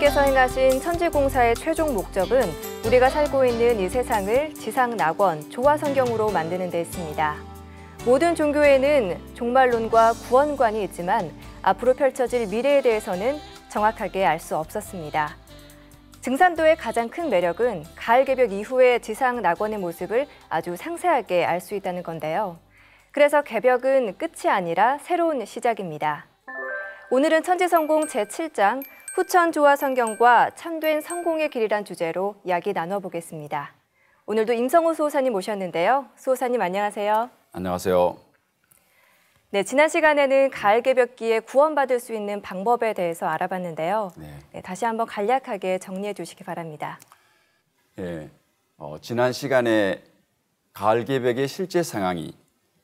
하나님께서 행하신 천지공사의 최종 목적은 우리가 살고 있는 이 세상을 지상 낙원, 조화 성경으로 만드는 데 있습니다. 모든 종교에는 종말론과 구원관이 있지만 앞으로 펼쳐질 미래에 대해서는 정확하게 알 수 없었습니다. 증산도의 가장 큰 매력은 가을 개벽 이후의 지상 낙원의 모습을 아주 상세하게 알 수 있다는 건데요. 그래서 개벽은 끝이 아니라 새로운 시작입니다. 오늘은 천지성공 제7장 후천 조화 성경과 참된 성공의 길이란 주제로 이야기 나눠보겠습니다. 오늘도 임성호 수호사님 모셨는데요. 수호사님 안녕하세요. 안녕하세요. 네, 지난 시간에는 가을 개벽기에 구원받을 수 있는 방법에 대해서 알아봤는데요. 네. 네, 다시 한번 간략하게 정리해 주시기 바랍니다. 네, 어, 지난 시간에 가을 개벽의 실제 상황이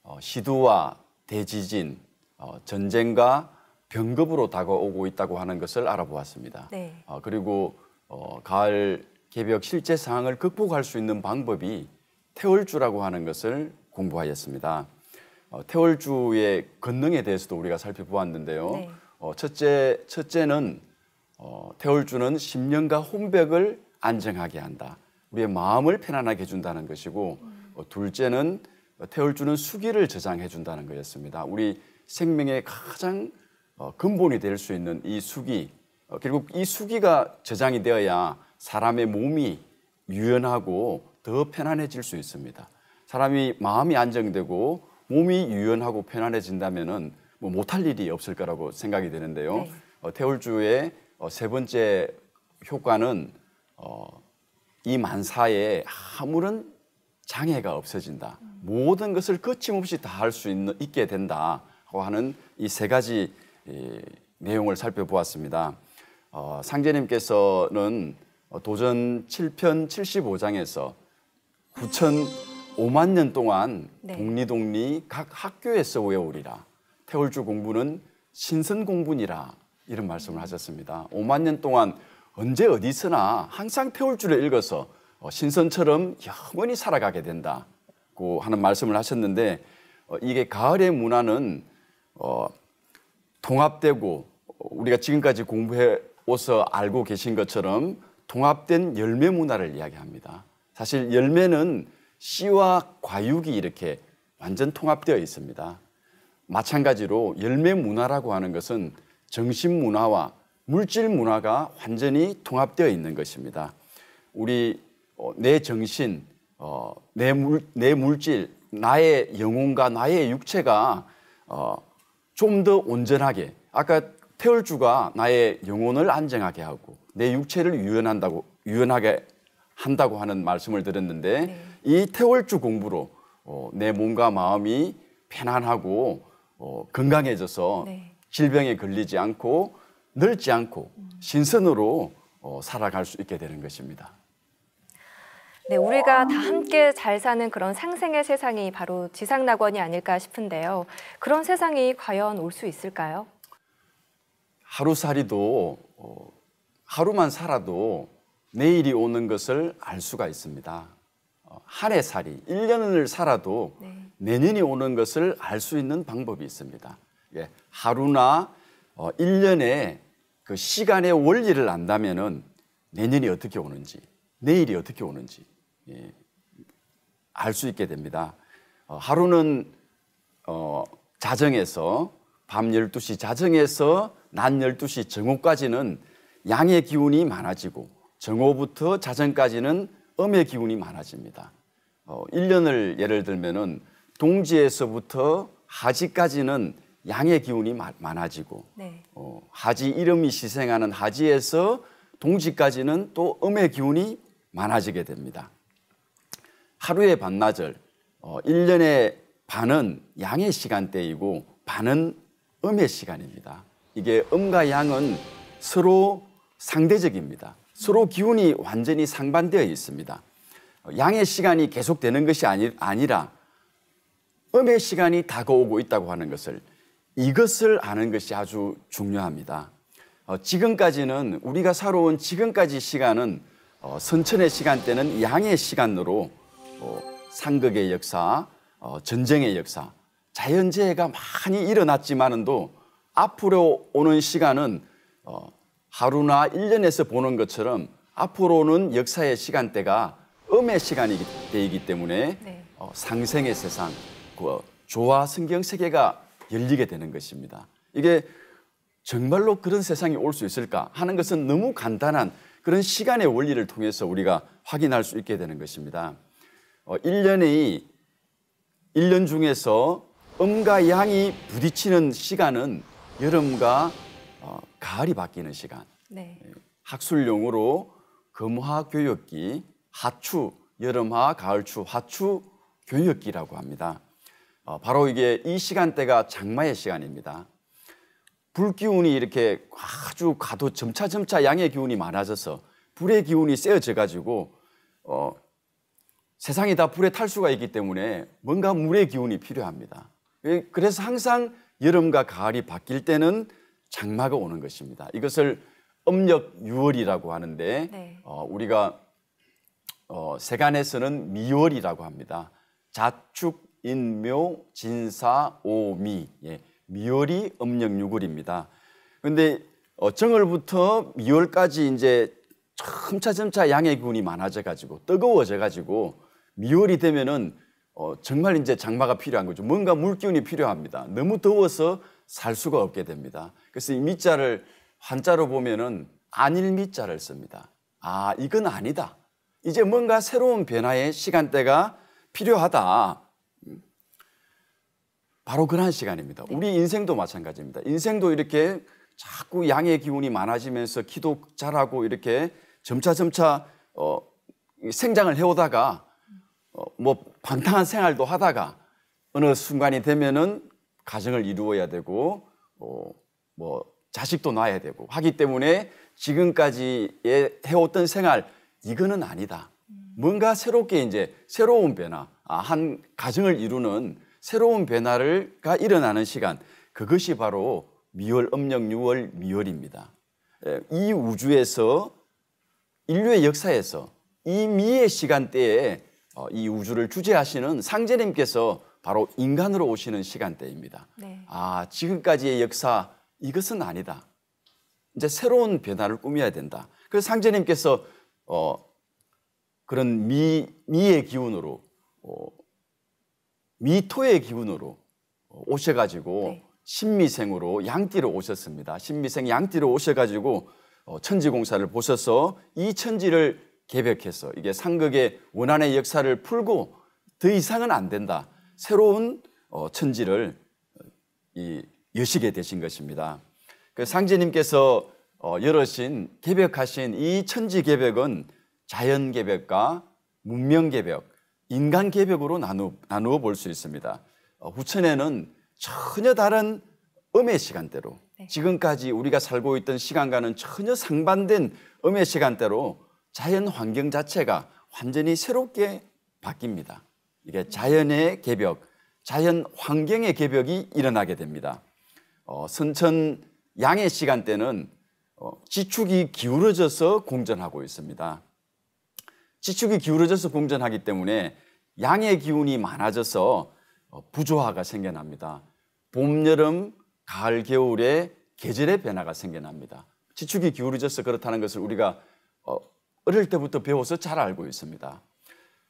어, 시도와 대지진, 어, 전쟁과 병급으로 다가오고 있다고 하는 것을 알아보았습니다. 네. 어, 그리고 어, 가을 개벽 실제 상황을 극복할 수 있는 방법이 태월주라고 하는 것을 공부하였습니다. 어, 태월주의 근능에 대해서도 우리가 살펴보았는데요. 네. 어, 첫째, 첫째는 어, 태월주는 심령과 혼백을 안정하게 한다. 우리의 마음을 편안하게 해준다는 것이고 음. 어, 둘째는 어, 태월주는 수기를 저장해 준다는 거였습니다. 우리 생명의 가장 어, 근본이 될 수 있는 이 수기 어, 결국 이 수기가 저장이 되어야 사람의 몸이 유연하고 더 편안해질 수 있습니다. 사람이 마음이 안정되고 몸이 유연하고 편안해진다면은 뭐 못할 일이 없을 거라고 생각이 되는데요. 네. 어, 태울주의 어, 세 번째 효과는 어, 이 만사에 아무런 장애가 없어진다. 음. 모든 것을 거침없이 다 할 수 있게 된다고 하는 이 세 가지 이 내용을 살펴보았습니다. 어, 상제님께서는 어, 도전 7편 75장에서 9천 5만 년 동안 네. 동리동리 각 학교에서 외우리라. 태울주 공부는 신선 공부니라 이런 말씀을 하셨습니다. 5만 년 동안 언제 어디서나 항상 태울주를 읽어서 어, 신선처럼 영원히 살아가게 된다고 하는 말씀을 하셨는데 어, 이게 가을의 문화는 어, 통합되고 우리가 지금까지 공부해 오서 알고 계신 것처럼 통합된 열매 문화를 이야기합니다. 사실 열매는 씨와 과육이 이렇게 완전 통합되어 있습니다. 마찬가지로 열매 문화라고 하는 것은 정신 문화와 물질 문화가 완전히 통합되어 있는 것입니다. 우리 어, 내 정신, 어, 내, 물, 내 물질, 나의 영혼과 나의 육체가 어, 좀더 온전하게 아까 태울주가 나의 영혼을 안정하게 하고 내 육체를 유연한다고 유연하게 한다고 하는 말씀을 들었는데 네. 이 태월주 공부로 어, 내 몸과 마음이 편안하고 어, 건강해져서 네. 질병에 걸리지 않고 늙지 않고 음. 신선으로 어, 살아갈 수 있게 되는 것입니다. 네, 우리가 다 함께 잘 사는 그런 상생의 세상이 바로 지상낙원이 아닐까 싶은데요. 그런 세상이 과연 올 수 있을까요? 하루살이도 어, 하루만 살아도 내일이 오는 것을 알 수가 있습니다. 어, 한해살이 1년을 살아도 네. 내년이 오는 것을 알 수 있는 방법이 있습니다. 예, 하루나 어, 1년의 그 시간의 원리를 안다면 내년이 어떻게 오는지, 내일이 어떻게 오는지 예, 알 수 있게 됩니다. 어, 하루는 어, 자정에서 밤 12시 자정에서 낮 12시 정오까지는 양의 기운이 많아지고 정오부터 자정까지는 음의 기운이 많아집니다. 어, 1년을 예를 들면은 동지에서부터 하지까지는 양의 기운이 마, 많아지고 네. 어, 하지 이름이 시생하는 하지에서 동지까지는 또 음의 기운이 많아지게 됩니다. 하루의 반나절, 어, 1년의 반은 양의 시간대이고 반은 음의 시간입니다. 이게 음과 양은 서로 상대적입니다. 서로 기운이 완전히 상반되어 있습니다. 어, 양의 시간이 계속되는 것이 아니, 아니라 음의 시간이 다가오고 있다고 하는 것을 이것을 아는 것이 아주 중요합니다. 어, 지금까지는 우리가 살아온 지금까지 시간은 어, 선천의 시간대는 양의 시간으로 어, 상극의 역사, 어, 전쟁의 역사, 자연재해가 많이 일어났지만은도 앞으로 오는 시간은 어, 하루나 일년에서 보는 것처럼 앞으로는 역사의 시간대가 음의 시간이 되기 때문에 네. 어, 상생의 세상, 그 조화 성경 세계가 열리게 되는 것입니다. 이게 정말로 그런 세상이 올 수 있을까 하는 것은 너무 간단한 그런 시간의 원리를 통해서 우리가 확인할 수 있게 되는 것입니다. 어, 1년에 1년 중에서 음과 양이 부딪히는 시간은 여름과 어, 가을이 바뀌는 시간. 네. 예, 학술 용으로 금화 교육기 하추, 여름화 가을추, 하추 교육기라고 합니다. 어, 바로 이게 이 시간대가 장마의 시간입니다. 불기운이 이렇게 아주 가도 점차점차 양의 기운이 많아져서 불의 기운이 세어져 가지고 어, 세상이 다 불에 탈 수가 있기 때문에 뭔가 물의 기운이 필요합니다. 예, 그래서 항상 여름과 가을이 바뀔 때는 장마가 오는 것입니다. 이것을 음력 6월이라고 하는데 네. 어, 우리가 어, 세간에서는 미월이라고 합니다. 자축, 인묘, 진사, 오미. 예, 미월이 음력 6월입니다. 그런데 어, 정월부터 미월까지 이제 점차점차 양의 기운이 많아져 가지고 뜨거워져 가지고 미월이 되면은 어, 정말 이제 장마가 필요한 거죠. 뭔가 물기운이 필요합니다. 너무 더워서 살 수가 없게 됩니다. 그래서 이 밑자를 한자로 보면은 안일 밑자를 씁니다. 아, 이건 아니다. 이제 뭔가 새로운 변화의 시간대가 필요하다. 바로 그러한 시간입니다. 네. 우리 인생도 마찬가지입니다. 인생도 이렇게 자꾸 양의 기운이 많아지면서 키도 자라고 이렇게 점차점차 어, 생장을 해오다가 어, 뭐 방탕한 생활도 하다가 어느 순간이 되면은 가정을 이루어야 되고 어, 뭐 자식도 낳아야 되고 하기 때문에 지금까지 해왔던 생활 이거는 아니다. 뭔가 새롭게 이제 새로운 변화, 아, 한 가정을 이루는 새로운 변화가 일어나는 시간 그것이 바로 미월 음력 6월 미월입니다. 예, 이 우주에서 인류의 역사에서 이 미의 시간대에 어, 이 우주를 주재하시는 상제님께서 바로 인간으로 오시는 시간대입니다. 네. 아, 지금까지의 역사 이것은 아니다. 이제 새로운 변화를 꾸며야 된다. 그래서 상제님께서 어, 그런 미, 미의 기운으로 어, 미토의 기운으로 어, 오셔가지고 네. 신미생으로 양띠로 오셨습니다. 신미생 양띠로 오셔가지고 어, 천지공사를 보셔서 이 천지를 개벽해서 이게 상극의 원한의 역사를 풀고 더 이상은 안 된다. 새로운 어, 천지를 이, 여시게 되신 것입니다. 그 상제님께서 어, 열으신 개벽하신 이 천지 개벽은 자연 개벽과 문명 개벽, 인간 개벽으로 나누, 나누어 볼 수 있습니다. 어, 후천에는 전혀 다른 음의 시간대로 네. 지금까지 우리가 살고 있던 시간과는 전혀 상반된 음의 시간대로 자연 환경 자체가 완전히 새롭게 바뀝니다. 이게 자연의 개벽, 자연 환경의 개벽이 일어나게 됩니다. 어, 선천 양의 시간대는 어, 지축이 기울어져서 공전하고 있습니다. 지축이 기울어져서 공전하기 때문에 양의 기운이 많아져서 어, 부조화가 생겨납니다. 봄, 여름, 가을, 겨울에 계절의 변화가 생겨납니다. 지축이 기울어져서 그렇다는 것을 우리가 어, 어릴 때부터 배워서 잘 알고 있습니다.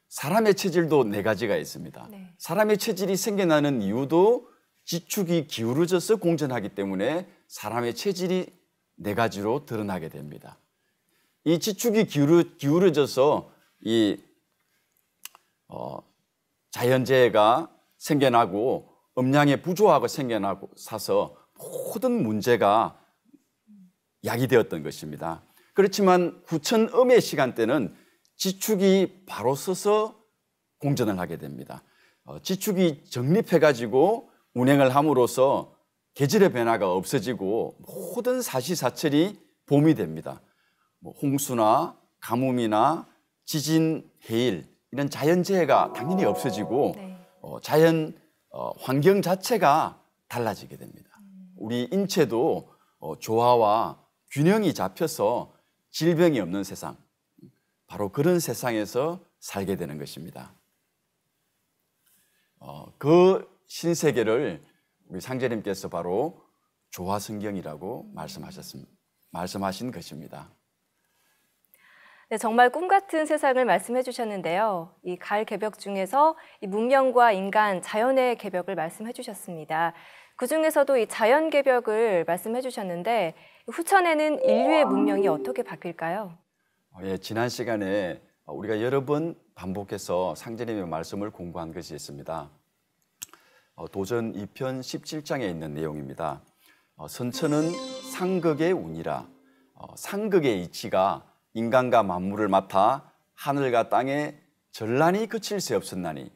사람의 체질도 네 가지가 있습니다. 네. 사람의 체질이 생겨나는 이유도 지축이 기울어져서 공전하기 때문에 사람의 체질이 네 가지로 드러나게 됩니다. 이 지축이 기울어, 져서이 어, 자연재해가 생겨나고 음량의 부조화가 생겨나고 사서 모든 문제가 야기되었던 것입니다. 그렇지만 구천음의 시간대는 지축이 바로 서서 공전을 하게 됩니다. 어, 지축이 정립해가지고 운행을 함으로써 계절의 변화가 없어지고 모든 사시사철이 봄이 됩니다. 뭐 홍수나 가뭄이나 지진, 해일 이런 자연재해가 당연히 없어지고 네. 어, 자연 어, 환경 자체가 달라지게 됩니다. 음. 우리 인체도 조화와 균형이 잡혀서 질병이 없는 세상, 바로 그런 세상에서 살게 되는 것입니다. 어, 그 신세계를 우리 상제님께서 바로 조화성경이라고 말씀하셨습, 말씀하신 것입니다. 네, 정말 꿈 같은 세상을 말씀해 주셨는데요. 이 가을 개벽 중에서 이 문명과 인간, 자연의 개벽을 말씀해 주셨습니다. 그중에서도 이 자연 개벽을 말씀해 주셨는데 후천에는 인류의 문명이 어떻게 바뀔까요? 어, 예, 지난 시간에 우리가 여러 번 반복해서 상제님의 말씀을 공부한 것이 있습니다. 어, 도전 2편 17장에 있는 내용입니다. 어, 선천은 상극의 운이라 상극의 이치가 인간과 만물을 맡아 하늘과 땅에 전란이 그칠 새 없었나니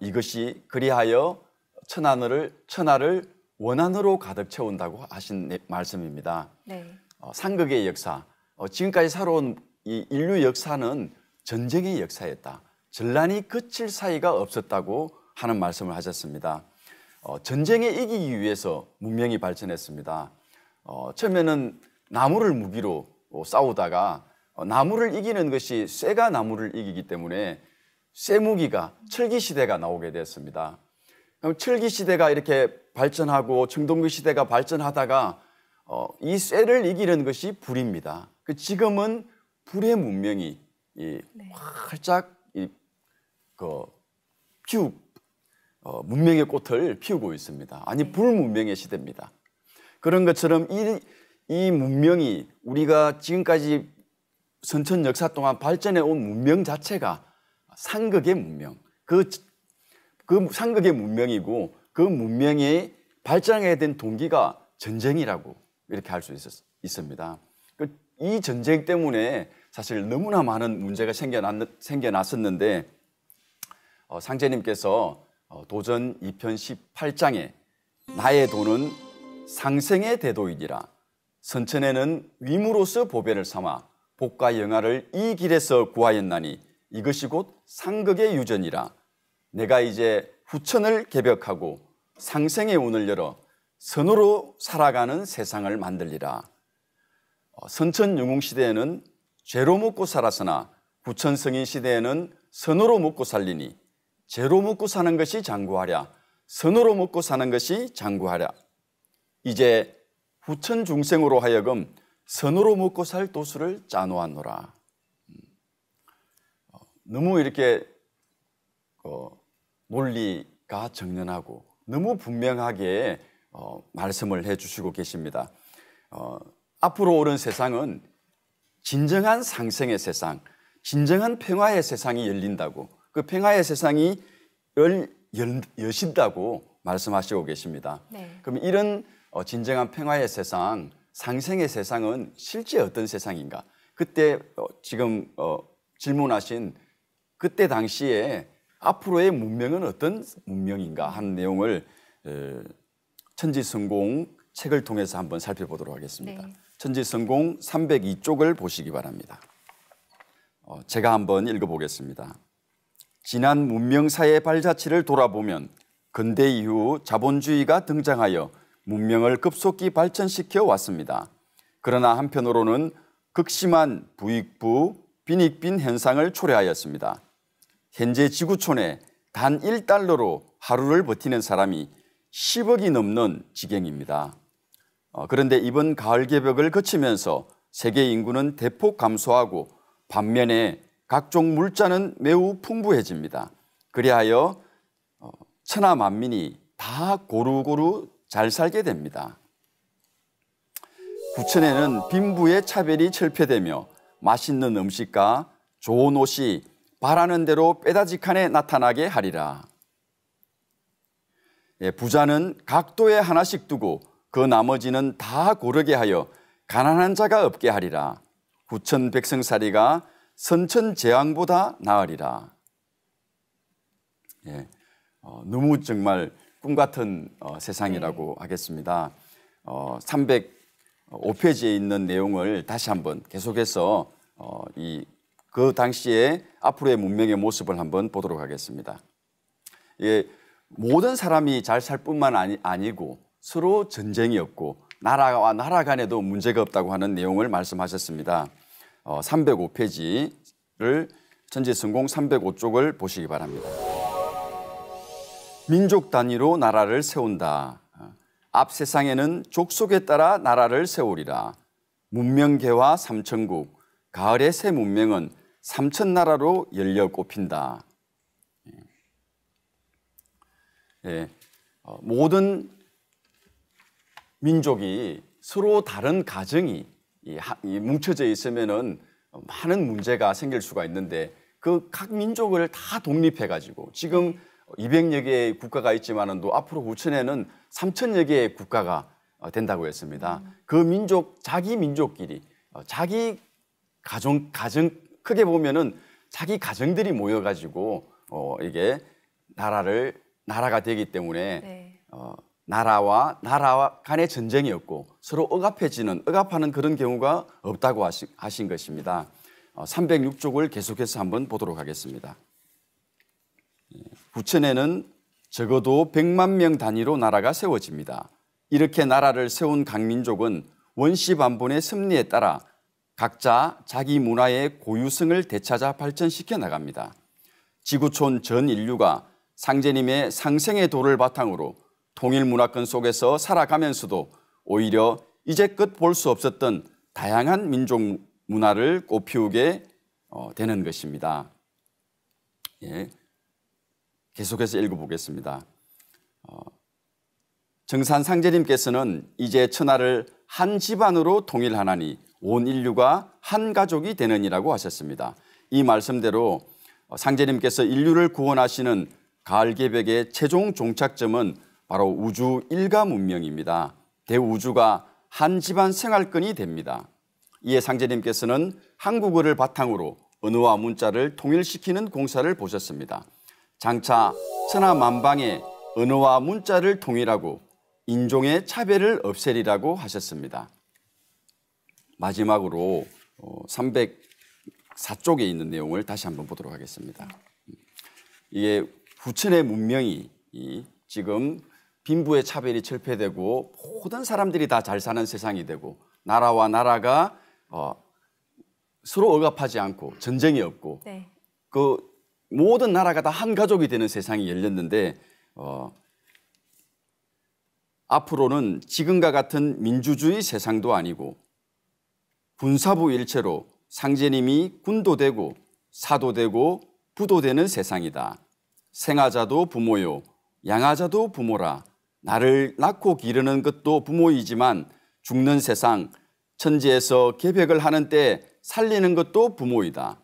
이것이 그리하여 천하늘을 천하를 원한으로 가득 채운다고 하신 말씀입니다. 네. 어, 상극의 역사, 어, 지금까지 살아온 이 인류 역사는 전쟁의 역사였다. 전란이 그칠 사이가 없었다고 하는 말씀을 하셨습니다. 어, 전쟁에 이기기 위해서 문명이 발전했습니다. 어, 처음에는 나무를 무기로 어, 싸우다가 나무를 이기는 것이 쇠가 나무를 이기기 때문에 쇠무기가 철기 시대가 나오게 되습니다 그럼 철기 시대가 이렇게 발전하고 청동기 시대가 발전하다가 어, 이 쇠를 이기는 것이 불입니다. 그 지금은 불의 문명이 이 네. 활짝 이그 피우 어, 문명의 꽃을 피우고 있습니다. 아니 네. 불문명의 시대입니다. 그런 것처럼 이, 이 문명이 우리가 지금까지 선천 역사 동안 발전해 온 문명 자체가 상극의 문명, 그그 상극의 문명이고 그 문명이 발전해야 된 동기가 전쟁이라고 이렇게 할 수 있습니다. 그 이 전쟁 때문에 사실 너무나 많은 문제가 생겨났, 생겨났었는데 어, 상제님께서 어, 도전 2편 18장에 나의 도는 상생의 대도이니라 선천에는 위무로서 보배를 삼아 복과 영화를 이 길에서 구하였나니 이것이 곧 상극의 유전이라 내가 이제 후천을 개벽하고 상생의 운을 열어 선으로 살아가는 세상을 만들리라. 어, 선천유공 시대에는 죄로 먹고 살았으나 부천성인 시대에는 선으로 먹고 살리니 죄로 먹고 사는 것이 장구하랴 선으로 먹고 사는 것이 장구하랴 이제 후천 중생으로 하여금 선으로 먹고 살 도수를 짜놓았노라 음. 어, 너무 이렇게 어, 논리가 정연하고 너무 분명하게 어, 말씀을 해주시고 계십니다. 어, 앞으로 오는 세상은 진정한 상생의 세상, 진정한 평화의 세상이 열린다고 그 평화의 세상이 열, 열 여신다고 말씀하시고 계십니다. 네. 그럼 이런 어, 진정한 평화의 세상, 상생의 세상은 실제 어떤 세상인가? 그때 어, 지금 어, 질문하신 그때 당시에 앞으로의 문명은 어떤 문명인가 하는 내용을 어, 천지성공 책을 통해서 한번 살펴보도록 하겠습니다. 네. 천지성공 302쪽을 보시기 바랍니다. 어, 제가 한번 읽어보겠습니다. 지난 문명사의 발자취를 돌아보면 근대 이후 자본주의가 등장하여 문명을 급속히 발전시켜 왔습니다. 그러나 한편으로는 극심한 부익부, 빈익빈 현상을 초래하였습니다. 현재 지구촌에 단 1달러로 하루를 버티는 사람이 10억이 넘는 지경입니다. 어, 그런데 이번 가을 개벽을 거치면서 세계 인구는 대폭 감소하고 반면에 각종 물자는 매우 풍부해집니다. 그리하여 어, 천하 만민이 다 고루고루 잘 살게 됩니다. 부천에는 빈부의 차별이 철폐되며 맛있는 음식과 좋은 옷이 바라는 대로 빼다지 칸에 나타나게 하리라. 예, 부자는 각도에 하나씩 두고 그 나머지는 다 고르게 하여 가난한 자가 없게 하리라. 구천 백성살이가 선천 재앙보다 나으리라. 예, 어, 너무 정말 꿈 같은 어, 세상이라고 네. 하겠습니다. 어, 305페이지에 있는 내용을 다시 한번 계속해서 어, 이그 당시에 앞으로의 문명의 모습을 한번 보도록 하겠습니다. 예, 모든 사람이 잘 살 뿐만 아니, 아니고 서로 전쟁이 없고 나라와 나라 간에도 문제가 없다고 하는 내용을 말씀하셨습니다. 어, 305페이지를 천지성공 305쪽을 보시기 바랍니다. 민족 단위로 나라를 세운다. 앞 세상에는 족속에 따라 나라를 세우리라. 문명계와 삼천국, 가을의 새 문명은 삼천 나라로 열려 꼽힌다. 예. 예, 어, 모든 민족이 서로 다른 가정이 이, 하, 이 뭉쳐져 있으면은 많은 문제가 생길 수가 있는데 그 각 민족을 다 독립해 가지고 지금 200여 개의 국가가 있지만은도 앞으로 9천에는 3천여 개의 국가가 어, 된다고 했습니다. 그 민족 자기 민족끼리 어, 자기 가정 가정 크게 보면은 자기 가정들이 모여가지고 어, 이게 나라를 나라가 되기 때문에 네. 어, 나라와 나라 간의 전쟁이었고 서로 억압해지는 억압하는 그런 경우가 없다고 하시, 하신 것입니다. 어, 306쪽을 계속해서 한번 보도록 하겠습니다. 예, 부천에는 적어도 100만 명 단위로 나라가 세워집니다. 이렇게 나라를 세운 강민족은 원시 반본의 승리에 따라 각자 자기 문화의 고유성을 되찾아 발전시켜 나갑니다. 지구촌 전 인류가 상제님의 상생의 도를 바탕으로 통일 문화권 속에서 살아가면서도 오히려 이제껏 볼 수 없었던 다양한 민족 문화를 꽃피우게 어, 되는 것입니다. 예. 계속해서 읽어보겠습니다. 어, 정산 상제님께서는 이제 천하를 한 집안으로 통일하나니 온 인류가 한 가족이 되느니라고 하셨습니다. 이 말씀대로 상제님께서 인류를 구원하시는 가을 개벽의 최종 종착점은 바로 우주 일가 문명입니다. 대우주가 한 집안 생활권이 됩니다. 이에 상제님께서는 한국어를 바탕으로 언어와 문자를 통일시키는 공사를 보셨습니다. 장차 천하 만방의 언어와 문자를 통일하고 인종의 차별을 없애리라고 하셨습니다. 마지막으로 304쪽에 어, 있는 내용을 다시 한번 보도록 하겠습니다. 이게 부천의 문명이 지금 빈부의 차별이 철폐되고 모든 사람들이 다 잘 사는 세상이 되고 나라와 나라가 어, 서로 억압하지 않고 전쟁이 없고 네. 그 모든 나라가 다 한 가족이 되는 세상이 열렸는데 어, 앞으로는 지금과 같은 민주주의 세상도 아니고 군사부 일체로 상제님이 군도 되고 사도 되고 부도 되는 세상이다. 생하자도 부모요 양하자도 부모라 나를 낳고 기르는 것도 부모이지만 죽는 세상 천지에서 개벽을 하는 때 살리는 것도 부모이다.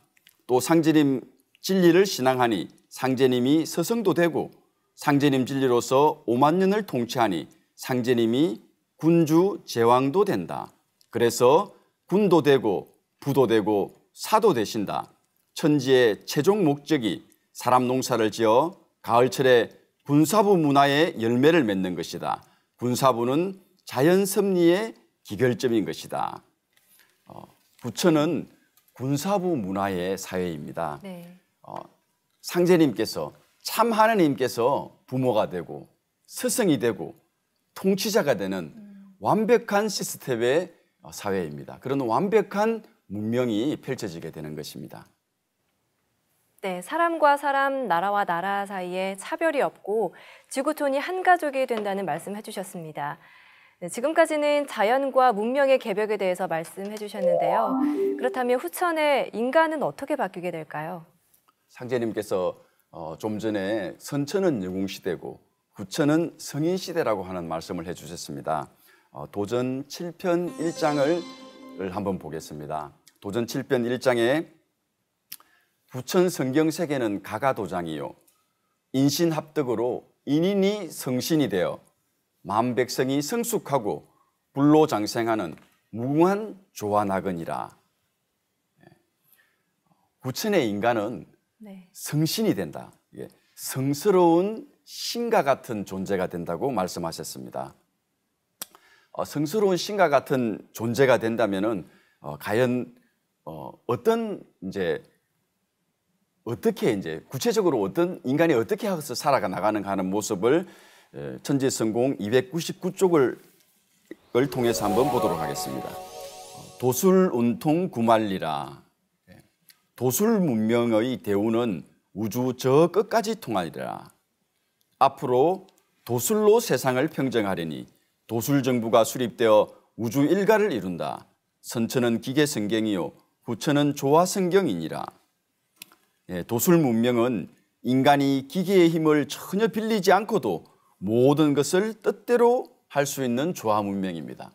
또 상제님 진리를 신앙하니 상제님이 서성도 되고 상제님 진리로서 오만 년을 통치하니 상제님이 군주 제왕도 된다. 그래서 군도 되고 부도 되고 사도 되신다. 천지의 최종 목적이 사람 농사를 지어 가을철에 군사부 문화의 열매를 맺는 것이다. 군사부는 자연 섭리의 기결점인 것이다. 어, 부처는 군사부 문화의 사회입니다. 네. 어, 상제님께서 참 하느님께서 부모가 되고 스승이 되고 통치자가 되는 음. 완벽한 시스템의 어, 사회입니다. 그런 완벽한 문명이 펼쳐지게 되는 것입니다. 네, 사람과 사람, 나라와 나라 사이에 차별이 없고 지구촌이 한 가족이 된다는 말씀해 주셨습니다. 네, 지금까지는 자연과 문명의 개벽에 대해서 말씀해 주셨는데요. 그렇다면 후천에 인간은 어떻게 바뀌게 될까요? 상제님께서 어, 좀 전에 선천은 영웅시대고 후천은 성인시대라고 하는 말씀을 해주셨습니다. 어, 도전 7편 1장을 한번 보겠습니다. 도전 7편 1장에 부천 성경 세계는 가가도장이요 인신 합덕으로 인인이 성신이 되어 만 백성이 성숙하고 불로 장생하는 무한 조화낙은이라. 예. 구천의 인간은 네. 성신이 된다. 성스러운 신과 같은 존재가 된다고 말씀하셨습니다. 어, 성스러운 신과 같은 존재가 된다면은 어, 과연 어, 어떤 이제 어떻게 이제 구체적으로 어떤 인간이 어떻게 해서 살아가 나가는가 하는 모습을 천지성공 299쪽을 을 통해서 한번 보도록 하겠습니다. 어, 도술운통 구말리라 예. 도술 문명의 대우는 우주 저 끝까지 통하리라. 앞으로 도술로 세상을 평정하리니 도술 정부가 수립되어 우주 일가를 이룬다. 선천은 기계 성경이요 후천은 조화 성경이니라. 예, 도술 문명은 인간이 기계의 힘을 전혀 빌리지 않고도 모든 것을 뜻대로 할 수 있는 조화 문명입니다.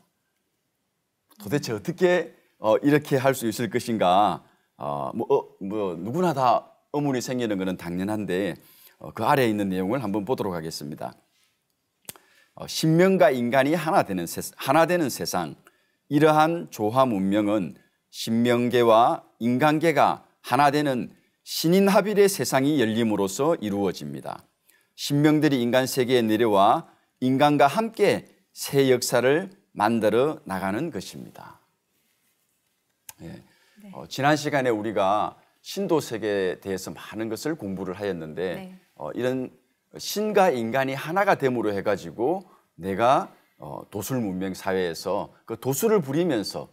도대체 어떻게 어, 이렇게 할 수 있을 것인가? 어, 뭐, 어, 뭐 누구나 다 의문이 생기는 것은 당연한데 어, 그 아래에 있는 내용을 한번 보도록 하겠습니다. 어, 신명과 인간이 하나 되는, 세상, 하나 되는 세상, 이러한 조화 문명은 신명계와 인간계가 하나 되는 신인 합일의 세상이 열림으로써 이루어집니다. 신명들이 인간 세계에 내려와 인간과 함께 새 역사를 만들어 나가는 것입니다. 예. 네. 어, 지난 시간에 우리가 신도 세계에 대해서 많은 것을 공부를 하였는데 네. 어, 이런 신과 인간이 하나가 됨으로 해가지고 내가 어, 도술 문명 사회에서 그 도술을 부리면서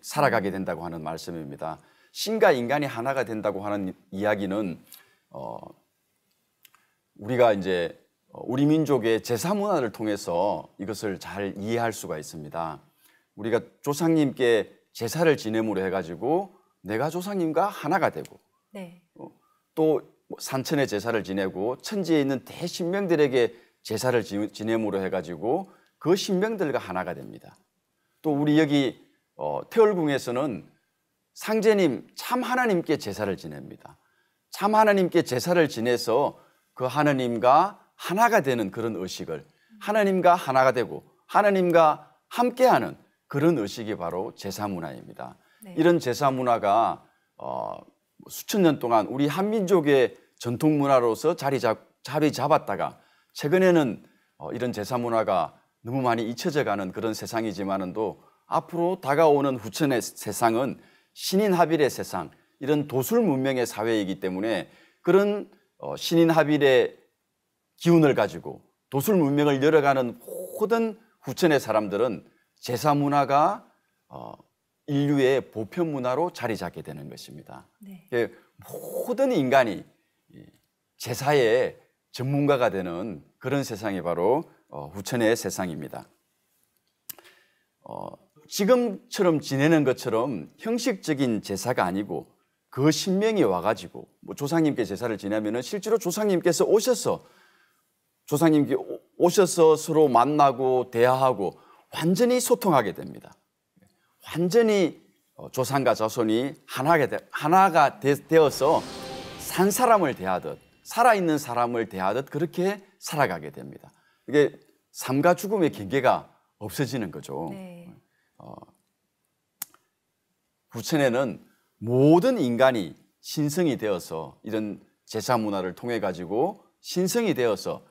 살아가게 된다고 하는 말씀입니다. 신과 인간이 하나가 된다고 하는 이야기는 어, 우리가 이제 어, 우리 민족의 제사 문화를 통해서 이것을 잘 이해할 수가 있습니다. 우리가 조상님께 제사를 지냄으로 해가지고 내가 조상님과 하나가 되고 네. 어, 또뭐 산천의 제사를 지내고 천지에 있는 대신명들에게 제사를 지내므로 해가지고 그 신명들과 하나가 됩니다. 또 우리 여기 어, 태월궁에서는 상제님 참 하나님께 제사를 지냅니다. 참 하나님께 제사를 지내서 그 하나님과 하나가 되는 그런 의식을 하나님과 하나가 되고 하나님과 함께하는 그런 의식이 바로 제사 문화입니다. 네. 이런 제사 문화가 어, 수천 년 동안 우리 한민족의 전통 문화로서 자리, 잡, 자리 잡았다가 최근에는 어, 이런 제사 문화가 너무 많이 잊혀져 가는 그런 세상이지만은도 앞으로 다가오는 후천의 세상은 신인 합일의 세상 이런 도술 문명의 사회이기 때문에 그런 어, 신인 합일의 기운을 가지고 도술 문명을 열어가는 모든 후천의 사람들은 제사 문화가 어, 인류의 보편 문화로 자리 잡게 되는 것입니다. 네. 모든 인간이 예. 제사의 전문가가 되는 그런 세상이 바로 어, 후천의 세상입니다. 어, 지금처럼 지내는 것처럼 형식적인 제사가 아니고 그 신명이 와가지고 뭐 조상님께 제사를 지내면은 실제로 조상님께서 오셔서 조상님께 오셔서 서로 만나고 대화하고 완전히 소통하게 됩니다. 완전히 어, 조상과 자손이 하나가, 하나가 되어서 산 사람을 대하듯 살아있는 사람을 대하듯 그렇게 살아가게 됩니다. 이게 삶과 죽음의 경계가 없어지는 거죠. 네. 어, 부천에는 모든 인간이 신성이 되어서 이런 제사 문화를 통해 가지고 신성이 되어서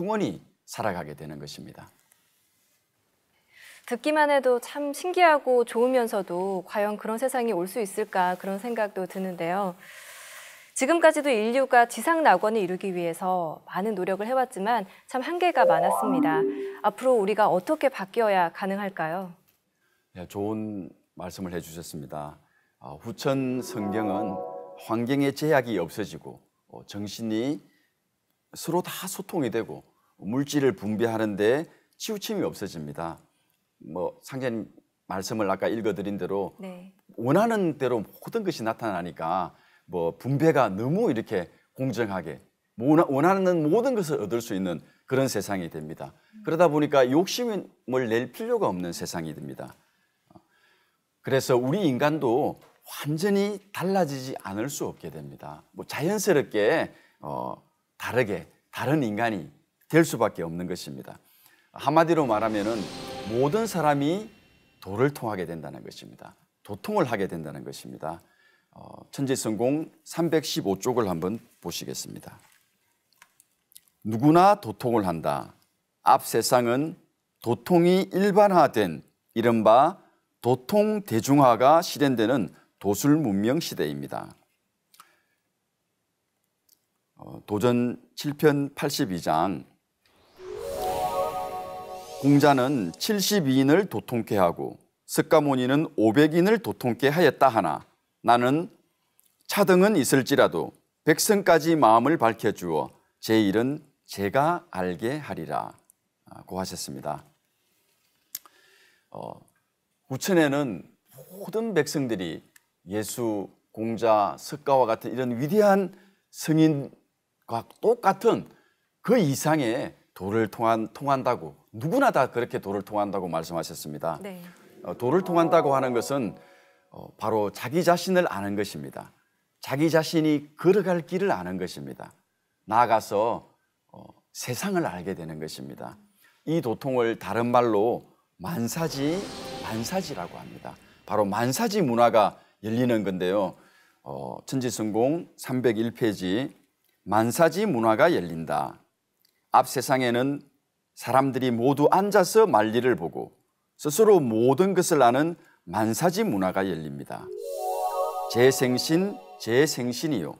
영원히 살아가게 되는 것입니다. 듣기만 해도 참 신기하고 좋으면서도 과연 그런 세상이 올 수 있을까 그런 생각도 드는데요. 지금까지도 인류가 지상 낙원을 이루기 위해서 많은 노력을 해왔지만 참 한계가 많았습니다. 앞으로 우리가 어떻게 바뀌어야 가능할까요? 네, 좋은 말씀을 해주셨습니다. 아, 후천 성경은 환경의 제약이 없어지고 어, 정신이 서로 다 소통이 되고 물질을 분배하는데 치우침이 없어집니다. 뭐 상자님 말씀을 아까 읽어드린 대로 네. 원하는 대로 모든 것이 나타나니까 뭐 분배가 너무 이렇게 공정하게 원하는 모든 것을 얻을 수 있는 그런 세상이 됩니다. 그러다 보니까 욕심을 낼 필요가 없는 세상이 됩니다. 그래서 우리 인간도 완전히 달라지지 않을 수 없게 됩니다. 뭐 자연스럽게 어, 다르게 다른 인간이 될 수밖에 없는 것입니다. 한마디로 말하면은 모든 사람이 도를 통하게 된다는 것입니다. 도통을 하게 된다는 것입니다. 어, 천지성공 315쪽을 한번 보시겠습니다. 누구나 도통을 한다. 앞 세상은 도통이 일반화된 이른바 도통 대중화가 실현되는 도술 문명 시대입니다. 어, 도전 7편 82장 공자는 72인을 도통케 하고 석가모니는 500인을 도통케 하였다 하나 나는 차등은 있을지라도 백성까지 마음을 밝혀 주어 제 일은 제가 알게 하리라고 아, 하셨습니다. 어, 우천에는 모든 백성들이 예수 공자 석가와 같은 이런 위대한 성인과 똑같은 그 이상의 도를 통한, 통한다고 누구나 다 그렇게 도를 통한다고 말씀하셨습니다. 네. 어, 도를 통한다고 하는 것은 어, 바로 자기 자신을 아는 것입니다. 자기 자신이 걸어갈 길을 아는 것입니다. 나아가서 어, 세상을 알게 되는 것입니다. 이 도통을 다른 말로 만사지, 만사지라고 합니다. 바로 만사지 문화가 열리는 건데요. 어, 천지성공 301페이지 만사지 문화가 열린다. 앞 세상에는 사람들이 모두 앉아서 만리를 보고 스스로 모든 것을 아는 만사지 문화가 열립니다. 재생신 재생신이요.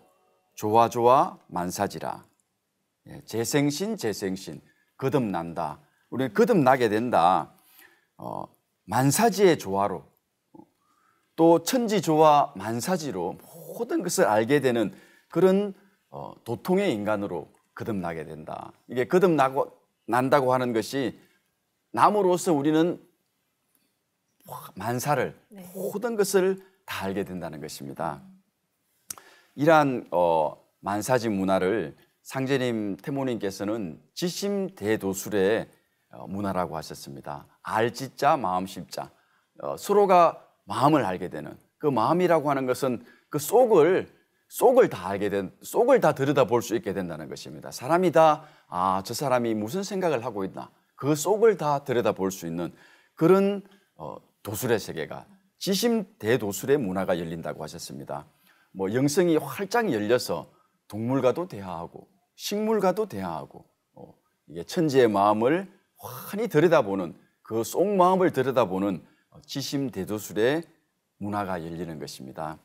조화조화 만사지라. 예, 재생신 재생신 거듭난다. 우리 거듭나게 된다. 어, 만사지의 조화로 또 천지조화 만사지로 모든 것을 알게 되는 그런 어, 도통의 인간으로 거듭나게 된다. 이게 거듭나고 난다고 하는 것이 남으로서 우리는 만사를 네. 모든 것을 다 알게 된다는 것입니다. 이러한 어, 만사지 문화를 상제님 태모님께서는 지심대도술의 어, 문화라고 하셨습니다. 알지자 마음심자 어, 서로가 마음을 알게 되는 그 마음이라고 하는 것은 그 속을 속을 다 알게 된 속을 다 들여다 볼 수 있게 된다는 것입니다. 사람이 다 아 저 사람이 무슨 생각을 하고 있나 그 속을 다 들여다 볼 수 있는 그런 어, 도술의 세계가 지심 대도술의 문화가 열린다고 하셨습니다. 뭐 영성이 활짝 열려서 동물과도 대화하고 식물과도 대화하고 어, 이게 천지의 마음을 환히 들여다보는 그속 마음을 들여다보는 어, 지심 대도술의 문화가 열리는 것입니다.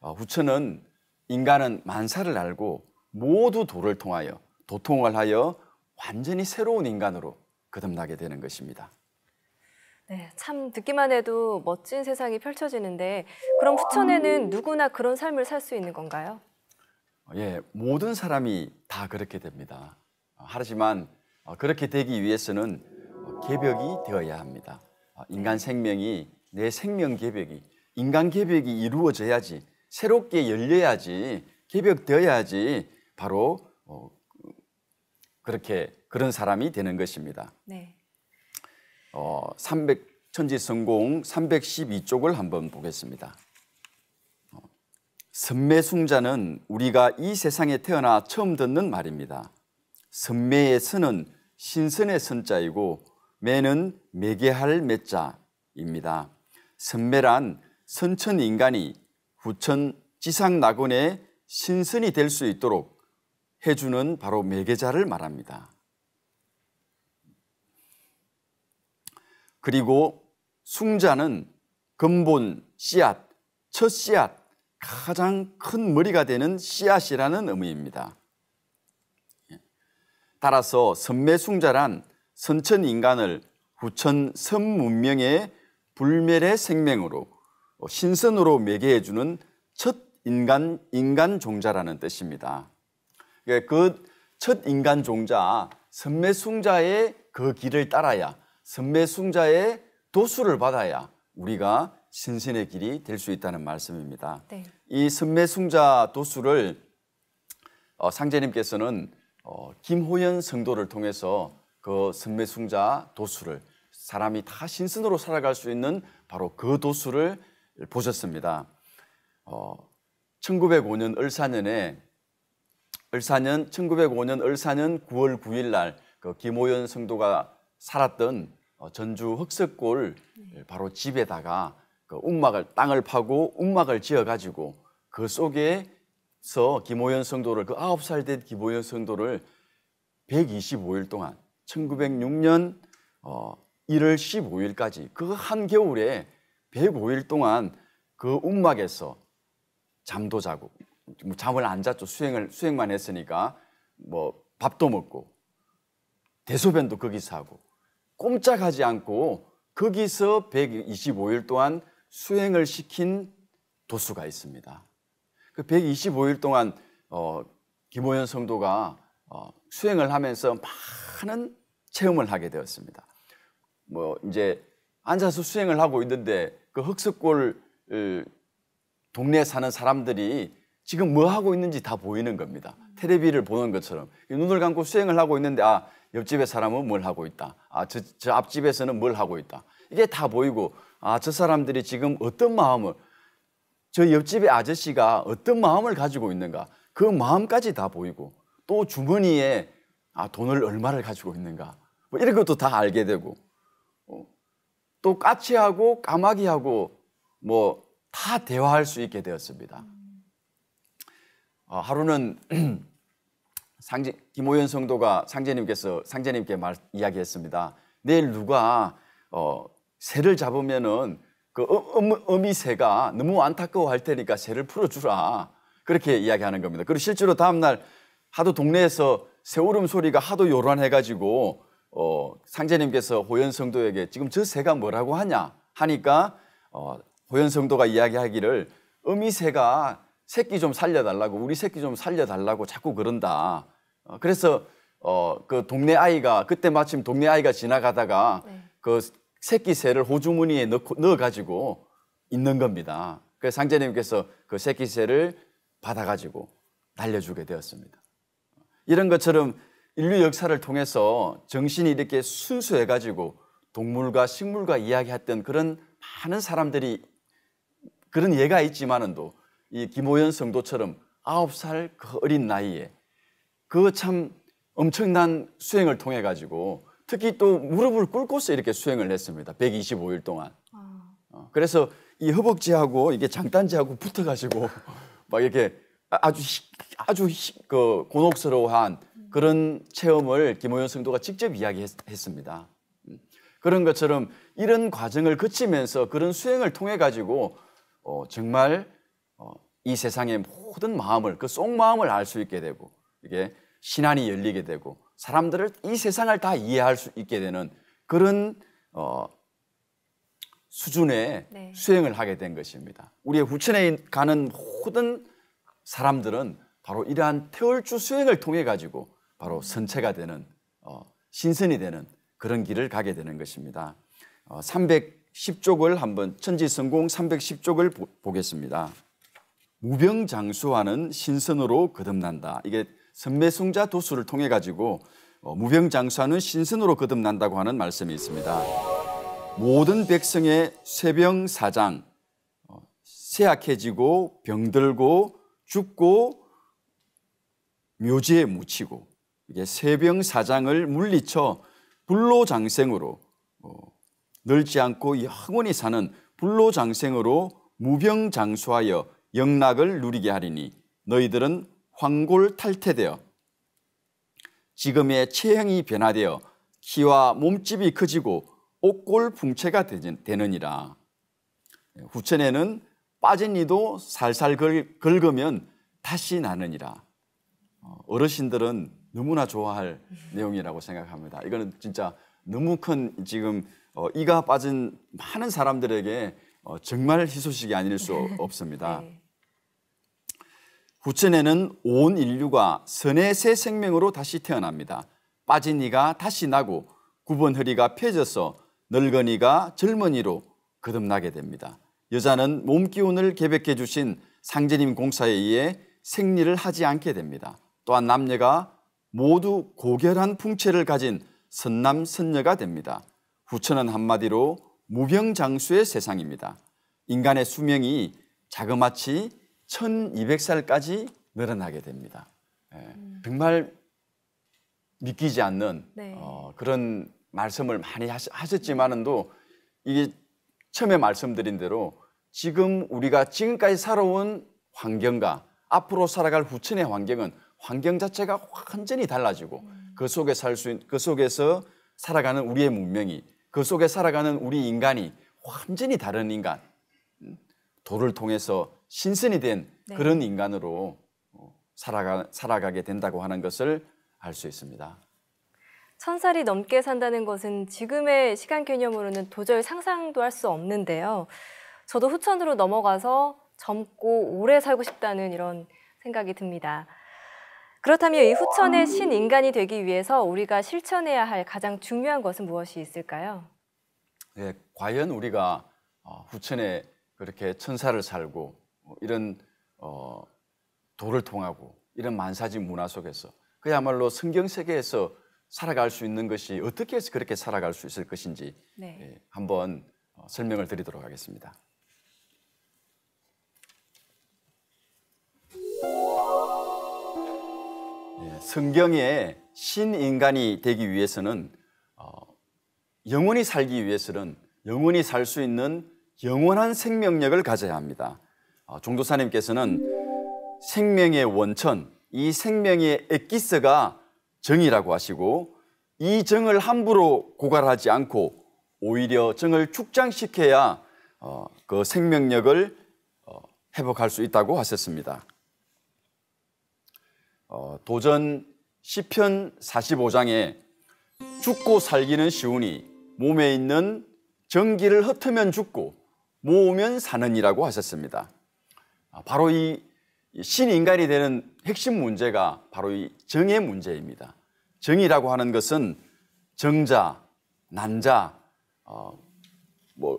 어, 후처는 인간은 만사를 알고 모두 도를 통하여 도통을 하여 완전히 새로운 인간으로 거듭나게 되는 것입니다. 네, 참 듣기만 해도 멋진 세상이 펼쳐지는데 그럼 후천에는 누구나 그런 삶을 살 수 있는 건가요? 예, 모든 사람이 다 그렇게 됩니다. 하지만 어, 그렇게 되기 위해서는 어, 개벽이 되어야 합니다. 어, 인간 생명이 내 생명 개벽이 인간 개벽이 이루어져야지 새롭게 열려야지 개벽되어야지 바로 그렇게 그런 사람이 되는 것입니다. 네. 어, 300 천지 성공 312쪽을 한번 보겠습니다. 어, 선매숭자는 우리가 이 세상에 태어나 처음 듣는 말입니다. 선매의 선은 신선의 선자이고 매는 매개할 매자입니다. 선매란 선천 인간이 후천 지상 낙원의 신선이 될 수 있도록 해주는 바로 매개자를 말합니다. 그리고 숭자는 근본 씨앗, 첫 씨앗, 가장 큰 머리가 되는 씨앗이라는 의미입니다. 예. 따라서 선매숭자란 선천 인간을 후천 선문명의 불멸의 생명으로 어, 신선으로 매개해 주는 첫 인간 인간 종자라는 뜻입니다. 그첫 그러니까 그 인간 종자 선매숭자의 그 길을 따라야 선매숭자의 도수를 받아야 우리가 신신의 길이 될 수 있다는 말씀입니다. 네. 이 선배숭자 도수를 어, 상제님께서는 어, 김호연 성도를 통해서 그 선배숭자 도수를 사람이 다 신선으로 살아갈 수 있는 바로 그 도수를 보셨습니다. 어, 1905년 을사년에 을사년 1905년 을사년 9월 9일 날그 김호연 성도가 살았던 어, 전주 흑석골 네. 바로 집에다가 그 움막을 땅을 파고 움막을 지어 가지고 그 속에서 김호연 성도를 그 아홉 살된 김호연 성도를 125일 동안 1906년 어 1월 15일까지 그 한겨울에 105일 동안 그 움막에서 잠도 자고 뭐 잠을 안 잤죠. 수행을 수행만 했으니까 뭐 밥도 먹고 대소변도 거기서 하고 꼼짝하지 않고 거기서 125일 동안 수행을 시킨 도수가 있습니다. 그 125일 동안 어, 김호연 성도가 어, 수행을 하면서 많은 체험을 하게 되었습니다. 뭐 이제 앉아서 수행을 하고 있는데 그 흑석골 동네 에 사는 사람들이 지금 뭐 하고 있는지 다 보이는 겁니다. 테레비를 보는 것처럼 눈을 감고 수행을 하고 있는데 아 옆집의 사람은 뭘 하고 있다. 아저 저 앞집에서는 뭘 하고 있다. 이게 다 보이고 아 저 사람들이 지금 어떤 마음을 저 옆집의 아저씨가 어떤 마음을 가지고 있는가 그 마음까지 다 보이고 또 주머니에 아 돈을 얼마를 가지고 있는가 뭐 이런 것도 다 알게 되고 어, 또 까치하고 까마귀하고 뭐 다 대화할 수 있게 되었습니다. 어, 하루는 상제, 김호연 성도가 상제님께서 상제님께 말, 이야기했습니다. 내일 누가 어, 새를 잡으면은 그 어미 음, 새가 너무 안타까워할 테니까 새를 풀어주라 그렇게 이야기하는 겁니다. 그리고 실제로 다음 날 하도 동네에서 새 울음 소리가 하도 요란해가지고 어, 상제님께서 호연 성도에게 지금 저 새가 뭐라고 하냐 하니까 어, 호연 성도가 이야기하기를 어미 새가 새끼 좀 살려달라고 우리 새끼 좀 살려달라고 자꾸 그런다. 어, 그래서 어, 그 동네 아이가 그때 마침 동네 아이가 지나가다가 네. 그 새끼 새를 호주머니에 넣어 가지고 있는 겁니다. 그래서 상제님께서 그 새끼 새를 받아가지고 날려주게 되었습니다. 이런 것처럼 인류 역사를 통해서 정신이 이렇게 순수해가지고 동물과 식물과 이야기했던 그런 많은 사람들이 그런 예가 있지만은도 이 김호연 성도처럼 아홉 살 그 어린 나이에 그 참 엄청난 수행을 통해 가지고 특히 또 무릎을 꿇고서 이렇게 수행을 했습니다. 125일 동안. 아. 어, 그래서 이 허벅지하고 이게 장단지하고 붙어가지고 막 이렇게 아, 아주 아주 그 곤혹스러워한 그런 체험을 김호연 성도가 직접 이야기했습니다. 음. 그런 것처럼 이런 과정을 거치면서 그런 수행을 통해 가지고 어, 정말 어, 이 세상의 모든 마음을 그 속마음을 알 수 있게 되고 이게 신안이 열리게 되고 사람들을 이 세상을 다 이해할 수 있게 되는 그런 어, 수준의 네. 수행을 하게 된 것입니다. 우리의 후천에 가는 모든 사람들은 바로 이러한 태월주 수행을 통해 가지고 바로 선체가 되는 어, 신선이 되는 그런 길을 가게 되는 것입니다. 어, 310쪽을 한번 천지성공 310쪽을 보, 보겠습니다. 무병장수하는 신선으로 거듭난다. 이게 선매승자 도수를 통해 가지고 어, 무병장수하는 신선으로 거듭난다고 하는 말씀이 있습니다. 모든 백성의 쇠병사장 어, 쇠약해지고 병들고 죽고 묘지에 묻히고 이게 쇠병사장을 물리쳐 불로장생으로 어, 늙지 않고 영원히 사는 불로장생으로 무병장수하여 영락을 누리게 하리니 너희들은 황골탈태되어 지금의 체형이 변화되어 키와 몸집이 커지고 옥골붕채가 되느니라. 후천에는 빠진 이도 살살 긁으면 다시 나느니라. 어, 어르신들은 너무나 좋아할 내용이라고 생각합니다. 이거는 진짜 너무 큰 지금 어, 이가 빠진 많은 사람들에게 어, 정말 희소식이 아닐 수 네. 없습니다. 네. 부천에는온 인류가 선의 새 생명으로 다시 태어납니다. 빠진 이가 다시 나고 굽은 허리가 펴져서 늙은이가 젊은이로 거듭나게 됩니다. 여자는 몸 기운을 개백해 주신 상제님 공사에 의해 생리를 하지 않게 됩니다. 또한 남녀가 모두 고결한 풍채를 가진 선남 선녀가 됩니다. 후천은 한마디로 무병장수의 세상입니다. 인간의 수명이 자그마치 1200살까지 늘어나게 됩니다. 예, 음. 정말 믿기지 않는 네. 어, 그런 말씀을 많이 하셨지만은도 이게 처음에 말씀드린 대로 지금 우리가 지금까지 살아온 환경과 앞으로 살아갈 후천의 환경은 환경 자체가 완전히 달라지고 음. 그 속에 살수그 속에서 살아가는 우리의 문명이 그 속에 살아가는 우리 인간이 완전히 다른 인간 음, 도를 통해서 신선이 된 네. 그런 인간으로 어, 살아가, 살아가게 된다고 하는 것을 알 수 있습니다. 천 살이 넘게 산다는 것은 지금의 시간 개념으로는 도저히 상상도 할 수 없는데요. 저도 후천으로 넘어가서 젊고 오래 살고 싶다는 이런 생각이 듭니다. 그렇다면 이 후천의 신인간이 되기 위해서 우리가 실천해야 할 가장 중요한 것은 무엇이 있을까요? 네, 과연 우리가 어, 후천에 그렇게 천사를 살고 뭐 이런 어, 도를 통하고 이런 만사지 문화 속에서 그야말로 성경 세계에서 살아갈 수 있는 것이 어떻게 해서 그렇게 살아갈 수 있을 것인지 네. 예, 한번 어, 설명을 드리도록 하겠습니다. 예, 성경의 신인간이 되기 위해서는 어, 영원히 살기 위해서는 영원히 살 수 있는 영원한 생명력을 가져야 합니다. 어, 종도사님께서는 생명의 원천, 이 생명의 엑기스가 정이라고 하시고 이 정을 함부로 고갈하지 않고 오히려 정을 축장시켜야 어, 그 생명력을 어, 회복할 수 있다고 하셨습니다. 도전 시편 45장에 죽고 살기는 쉬우니 몸에 있는 정기를 흩으면 죽고 모으면 사는이라고 하셨습니다. 아, 바로 이 신인간이 되는 핵심 문제가 바로 이 정의 문제입니다. 정의라고 하는 것은 정자, 난자, 어, 뭐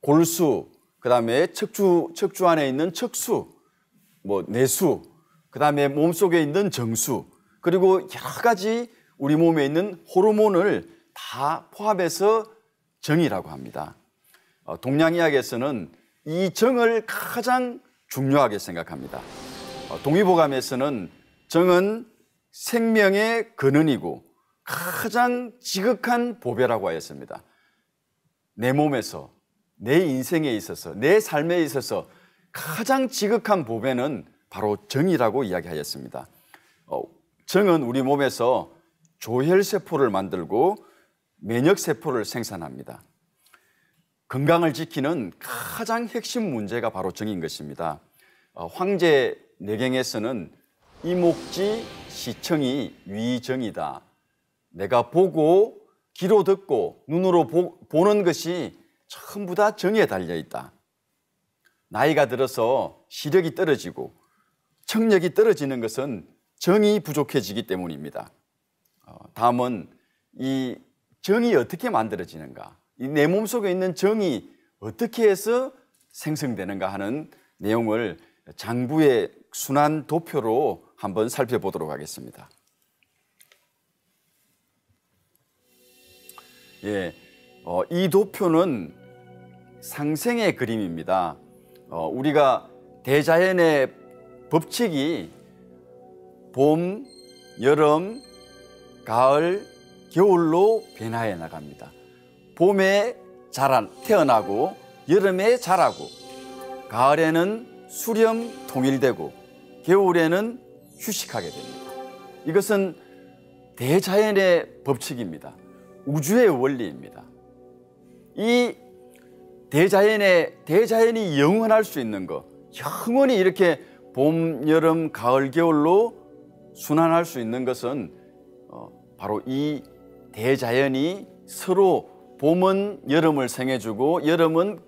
골수, 그 다음에 척추 척추 안에 있는 척수, 뭐 내수, 그 다음에 몸 속에 있는 정수, 그리고 여러 가지 우리 몸에 있는 호르몬을 다 포함해서 정이라고 합니다. 어, 동양의학에서는 이 정을 가장 중요하게 생각합니다. 어, 동의보감에서는 정은 생명의 근원이고 가장 지극한 보배라고 하였습니다. 내 몸에서, 내 인생에 있어서, 내 삶에 있어서 가장 지극한 보배는 바로 정이라고 이야기하였습니다. 어, 정은 우리 몸에서 조혈세포를 만들고 면역세포를 생산합니다. 건강을 지키는 가장 핵심 문제가 바로 정인 것입니다. 어, 황제 내경에서는 이목지 시청이 위정이다. 내가 보고 귀로 듣고 눈으로 보, 는 것이 전부 다 정에 달려 있다. 나이가 들어서 시력이 떨어지고 청력이 떨어지는 것은 정이 부족해지기 때문입니다. 어, 다음은 이 정이 어떻게 만들어지는가? 내 몸속에 있는 정이 어떻게 해서 생성되는가 하는 내용을 장부의 순환 도표로 한번 살펴보도록 하겠습니다. 예, 어, 이 도표는 상생의 그림입니다. 어, 우리가 대자연의 법칙이 봄, 여름, 가을, 겨울로 변화해 나갑니다. 봄에 자란 태어나고 여름에 자라고 가을에는 수렴 통일되고 겨울에는 휴식하게 됩니다. 이것은 대자연의 법칙입니다. 우주의 원리입니다. 이 대자연의 대자연이 영원할 수 있는 것, 영원히 이렇게 봄, 여름, 가을, 겨울로 순환할 수 있는 것은 어, 바로 이 대자연이 서로 봄은 여름을 생해주고 여름은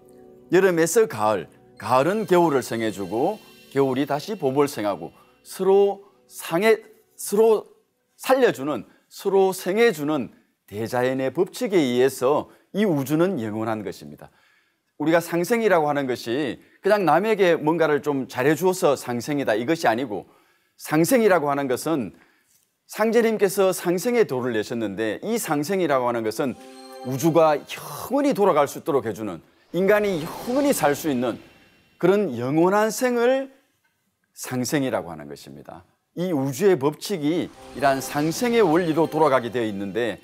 여름에서 가을, 가을은 겨울을 생해주고 겨울이 다시 봄을 생하고 서로 상해 서로 살려주는 서로 생해주는 대자연의 법칙에 의해서 이 우주는 영원한 것입니다. 우리가 상생이라고 하는 것이 그냥 남에게 뭔가를 좀 잘해주어서 상생이다 이것이 아니고 상생이라고 하는 것은 상제님께서 상생의 도를 내셨는데 이 상생이라고 하는 것은 우주가 영원히 돌아갈 수 있도록 해주는 인간이 영원히 살 수 있는 그런 영원한 생을 상생이라고 하는 것입니다. 이 우주의 법칙이 이러한 상생의 원리로 돌아가게 되어 있는데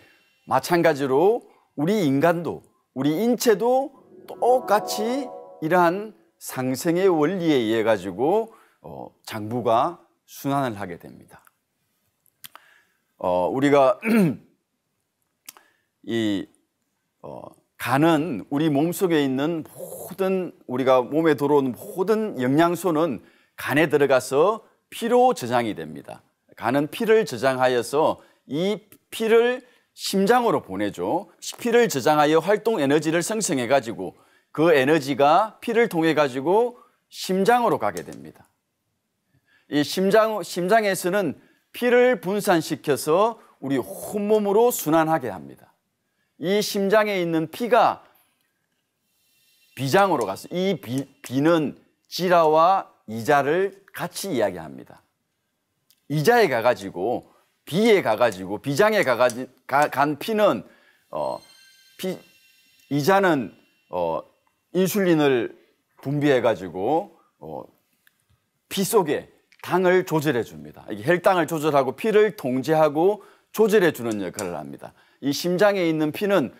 마찬가지로 우리 인간도 우리 인체도 똑같이 이러한 상생의 원리에 의해 가지고 어, 장부가 순환을 하게 됩니다. 어, 우리가 이 어, 간은 우리 몸속에 있는 모든 우리가 몸에 들어온 모든 영양소는 간에 들어가서 피로 저장이 됩니다. 간은 피를 저장하여서 이 피를 심장으로 보내죠. 피를 저장하여 활동 에너지를 생성해 가지고 그 에너지가 피를 통해 가지고 심장으로 가게 됩니다. 이 심장 심장에서는 피를 분산시켜서 우리 온몸으로 순환하게 합니다. 이 심장에 있는 피가 비장으로 갔어이 비, 비는 지라와 이자를 같이 이야기합니다. 이자에 가가지고 비에 가가지고 비장에 가가지 가, 간 피는 어, 피, 이자는 어, 인슐린을 분비해가지고 어, 피 속에 당을 조절해 줍니다. 이게 혈당을 조절하고 피를 통제하고 조절해 주는 역할을 합니다. 이 심장에 있는 피는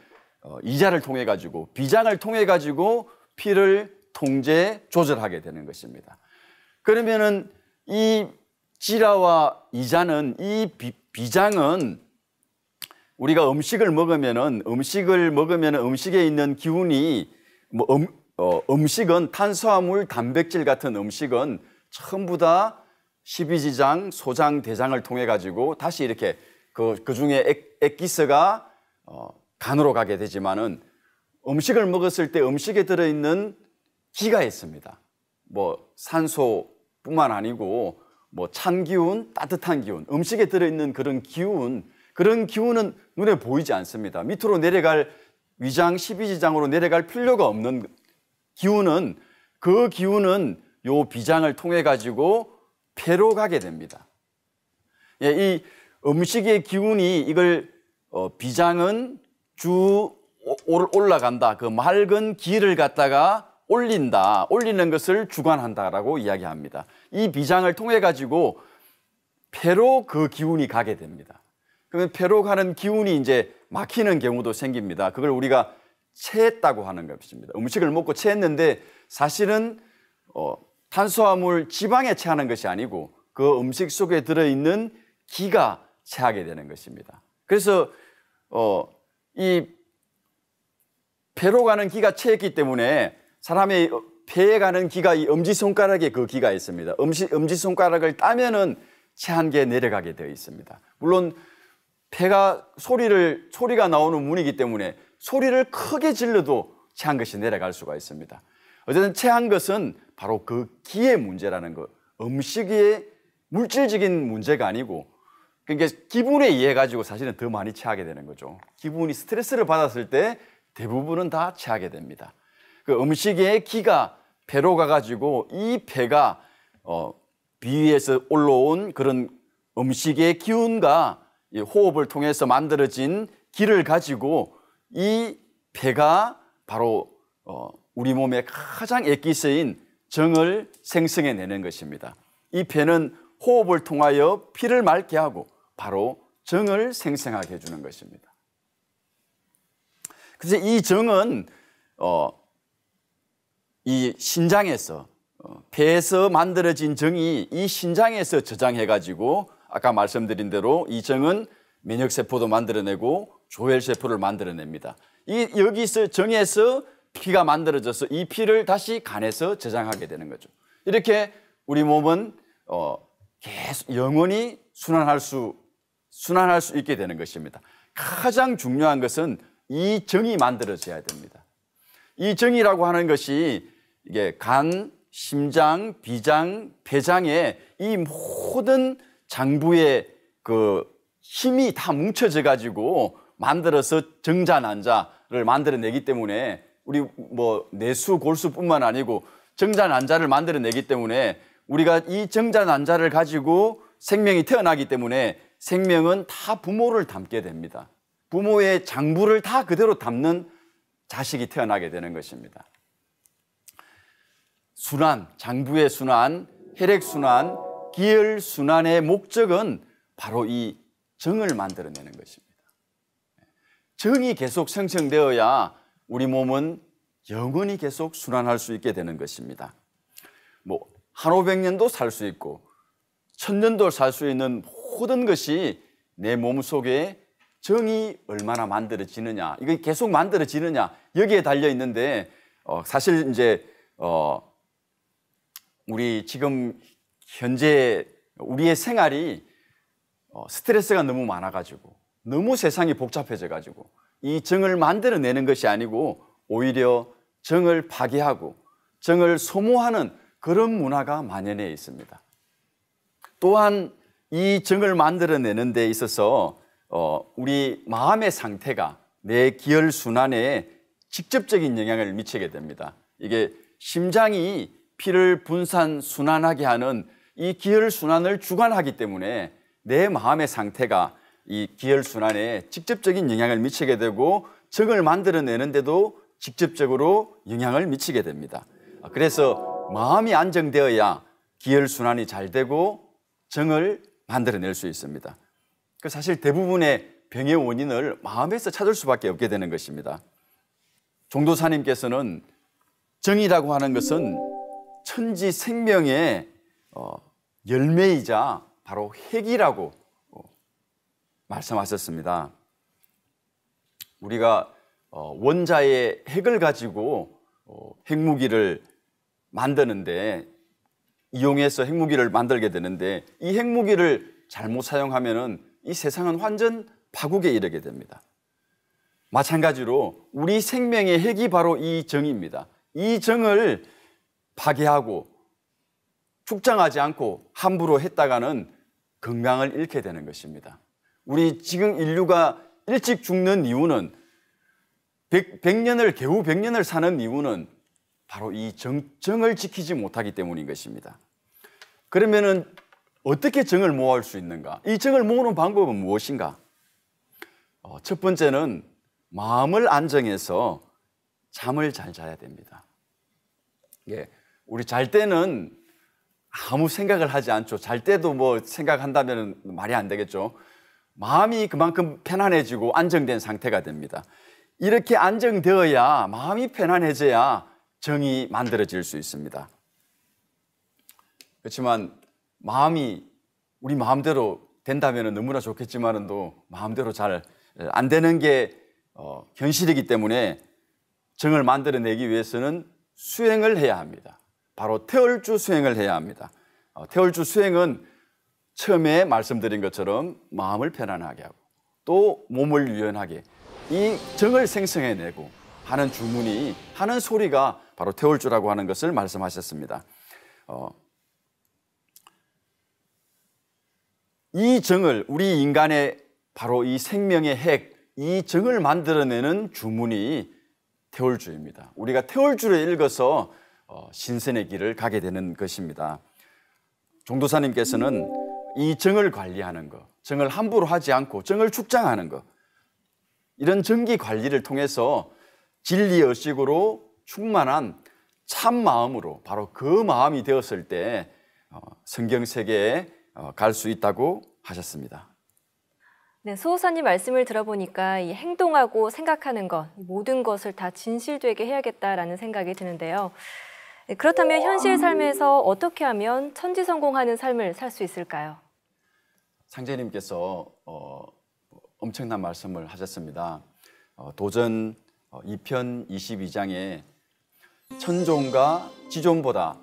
어, 이자를 통해 가지고 비장을 통해 가지고 피를 통제 조절하게 되는 것입니다. 그러면은 이 지라와 이자는 이 비, 비장은 우리가 음식을 먹으면은 음식을 먹으면 음식에 있는 기운이 뭐 음, 어, 음식은 탄수화물, 단백질 같은 음식은 전부 다 십이지장, 소장, 대장을 통해 가지고 다시 이렇게 그, 그 중에 액기스가 어, 간으로 가게 되지만은 음식을 먹었을 때 음식에 들어있는 기가 있습니다. 뭐 산소뿐만 아니고 뭐 찬 기운, 따뜻한 기운, 음식에 들어있는 그런 기운, 그런 기운은 눈에 보이지 않습니다. 밑으로 내려갈 위장, 12지장으로 내려갈 필요가 없는 기운은 그 기운은 요 비장을 통해 가지고 폐로 가게 됩니다. 예, 이 음식의 기운이 이걸 어, 비장은 주 올라간다. 그 맑은 기를 갖다가 올린다. 올리는 것을 주관한다라고 이야기합니다. 이 비장을 통해 가지고 폐로 그 기운이 가게 됩니다. 그러면 폐로 가는 기운이 이제 막히는 경우도 생깁니다. 그걸 우리가 체했다고 하는 것입니다. 음식을 먹고 체했는데 사실은 어, 탄수화물 지방에 체하는 것이 아니고 그 음식 속에 들어있는 기가 체하게 되는 것입니다. 그래서 어, 이배로 가는 기가 체했기 때문에 사람의 배에 가는 기가 이 엄지손가락에 그 기가 있습니다. 엄지, 엄지손가락을 따면은 체한 게 내려가게 되어 있습니다. 물론 배가 소리를 소리가 나오는 문이기 때문에 소리를 크게 질러도 체한 것이 내려갈 수가 있습니다. 어쨌든 체한 것은 바로 그 기의 문제라는 것. 음식의 물질적인 문제가 아니고 그러니까 기분에 의해 가지고 사실은 더 많이 취하게 되는 거죠. 기분이 스트레스를 받았을 때 대부분은 다취하게 됩니다. 그 음식에 기가 배로 가가지고 이 배가 어, 비위에서 올라온 그런 음식의 기운과 이 호흡을 통해서 만들어진 기를 가지고 이 배가 바로 어, 우리 몸에 가장 액기스인 정을 생성해내는 것입니다. 이 배는 호흡을 통하여 피를 맑게 하고 바로 정을 생생하게 해주는 것입니다. 그래서 이 정은 어, 이 신장에서 폐에서 어, 만들어진 정이 이 신장에서 저장해가지고 아까 말씀드린 대로 이 정은 면역세포도 만들어내고 조혈세포를 만들어냅니다. 이 여기서 정에서 피가 만들어져서 이 피를 다시 간에서 저장하게 되는 거죠. 이렇게 우리 몸은 어, 계속 영원히 순환할 수 순환할 수 있게 되는 것입니다. 가장 중요한 것은 이 정이 만들어져야 됩니다. 이 정이라고 하는 것이 이게 간, 심장, 비장, 폐장의 이 모든 장부의 그 힘이 다 뭉쳐져 가지고 만들어서 정자 난자를 만들어내기 때문에 우리 뭐 내수 골수뿐만 아니고 정자 난자를 만들어내기 때문에 우리가 이 정자 난자를 가지고 생명이 태어나기 때문에 생명은 다 부모를 닮게 됩니다. 부모의 장부를 다 그대로 담는 자식이 태어나게 되는 것입니다. 순환, 장부의 순환, 혈액순환, 기혈순환의 목적은 바로 이 정을 만들어내는 것입니다. 정이 계속 생성되어야 우리 몸은 영원히 계속 순환할 수 있게 되는 것입니다. 뭐, 한 오백 년도 살 수 있고, 천 년도 살 수 있는 모든 것이 내 몸 속에 정이 얼마나 만들어지느냐, 이건 계속 만들어지느냐 여기에 달려 있는데 어, 사실 이제 어, 우리 지금 현재 우리의 생활이 어, 스트레스가 너무 많아가지고 너무 세상이 복잡해져가지고 이 정을 만들어내는 것이 아니고 오히려 정을 파괴하고 정을 소모하는 그런 문화가 만연해 있습니다. 또한 이 정을 만들어내는 데 있어서 어, 우리 마음의 상태가 내 기혈 순환에 직접적인 영향을 미치게 됩니다. 이게 심장이 피를 분산 순환하게 하는 이 기혈 순환을 주관하기 때문에 내 마음의 상태가 이 기혈 순환에 직접적인 영향을 미치게 되고 정을 만들어내는데도 직접적으로 영향을 미치게 됩니다. 그래서 마음이 안정되어야 기혈 순환이 잘 되고 정을 만들어낼 수 있습니다. 그 사실 대부분의 병의 원인을 마음에서 찾을 수밖에 없게 되는 것입니다. 종도사님께서는 정이라고 하는 것은 천지 생명의 어, 열매이자 바로 핵이라고 어, 말씀하셨습니다. 우리가 어, 원자의 핵을 가지고 핵무기를 만드는데 이용해서 핵무기를 만들게 되는데 이 핵무기를 잘못 사용하면은 이 세상은 완전 바국에 이르게 됩니다. 마찬가지로 우리 생명의 핵이 바로 이 정입니다. 이 정을 파괴하고 축장하지 않고 함부로 했다가는 건강을 잃게 되는 것입니다. 우리 지금 인류가 일찍 죽는 이유는 100, 년을 겨우 100년을 사는 이유는 바로 이 정정을 지키지 못하기 때문인 것입니다. 그러면은 어떻게 정을 모아올 수 있는가? 이 정을 모으는 방법은 무엇인가? 어, 첫 번째는 마음을 안정해서 잠을 잘 자야 됩니다. 예, 우리 잘 때는 아무 생각을 하지 않죠. 잘 때도 뭐 생각한다면 말이 안 되겠죠. 마음이 그만큼 편안해지고 안정된 상태가 됩니다. 이렇게 안정되어야 마음이 편안해져야 정이 만들어질 수 있습니다. 그렇지만 마음이 우리 마음대로 된다면 너무나 좋겠지만은 또 마음대로 잘 안 되는 게 어, 현실이기 때문에 정을 만들어내기 위해서는 수행을 해야 합니다. 바로 태월주 수행을 해야 합니다. 어, 태월주 수행은 처음에 말씀드린 것처럼 마음을 편안하게 하고 또 몸을 유연하게 이 정을 생성해내고 하는 주문이 하는 소리가 바로 태울 주라고 하는 것을 말씀하셨습니다. 어, 이 정을 우리 인간의 바로 이 생명의 핵, 이 정을 만들어내는 주문이 태월주입니다. 우리가 태월주를 읽어서 어, 신선의 길을 가게 되는 것입니다. 종도사님께서는 이 정을 관리하는 것, 정을 함부로 하지 않고 정을 축장하는 것, 이런 정기 관리를 통해서 진리의 식으로 충만한 참 마음으로 바로 그 마음이 되었을 때 어, 성경 세계에 어, 갈수 있다고 하셨습니다. 네, 수호사님 말씀을 들어보니까 이 행동하고 생각하는 것 모든 것을 다 진실되게 해야겠다라는 생각이 드는데요. 네, 그렇다면 현실 삶에서 어떻게 하면 천지 성공하는 삶을 살 수 있을까요? 상제님께서 어, 엄청난 말씀을 하셨습니다. 어, 도전 2편 어, 22장에 천존과 지존보다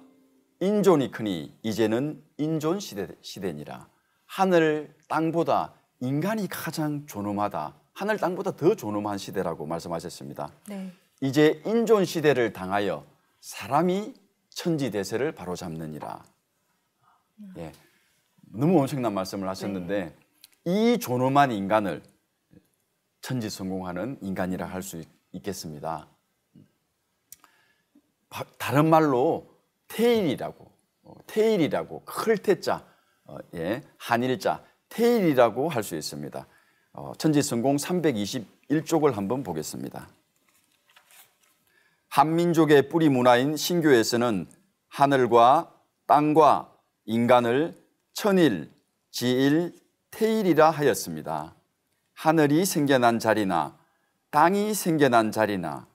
인존이 크니 이제는 인존 시대, 시대니라 하늘 땅보다 인간이 가장 존엄하다 하늘 땅보다 더 존엄한 시대라고 말씀하셨습니다 네. 이제 인존 시대를 당하여 사람이 천지대세를 바로잡느니라 예, 너무 엄청난 말씀을 하셨는데 네. 이 존엄한 인간을 천지 성공하는 인간이라 할 수 있겠습니다 다른 말로 테일이라고 어, 테일이라고 클테자 어, 예, 한일자 테일이라고 할 수 있습니다. 어, 천지성공 321쪽을 한번 보겠습니다. 한민족의 뿌리 문화인 신교에서는 하늘과 땅과 인간을 천일, 지일, 태일이라 하였습니다. 하늘이 생겨난 자리나 땅이 생겨난 자리나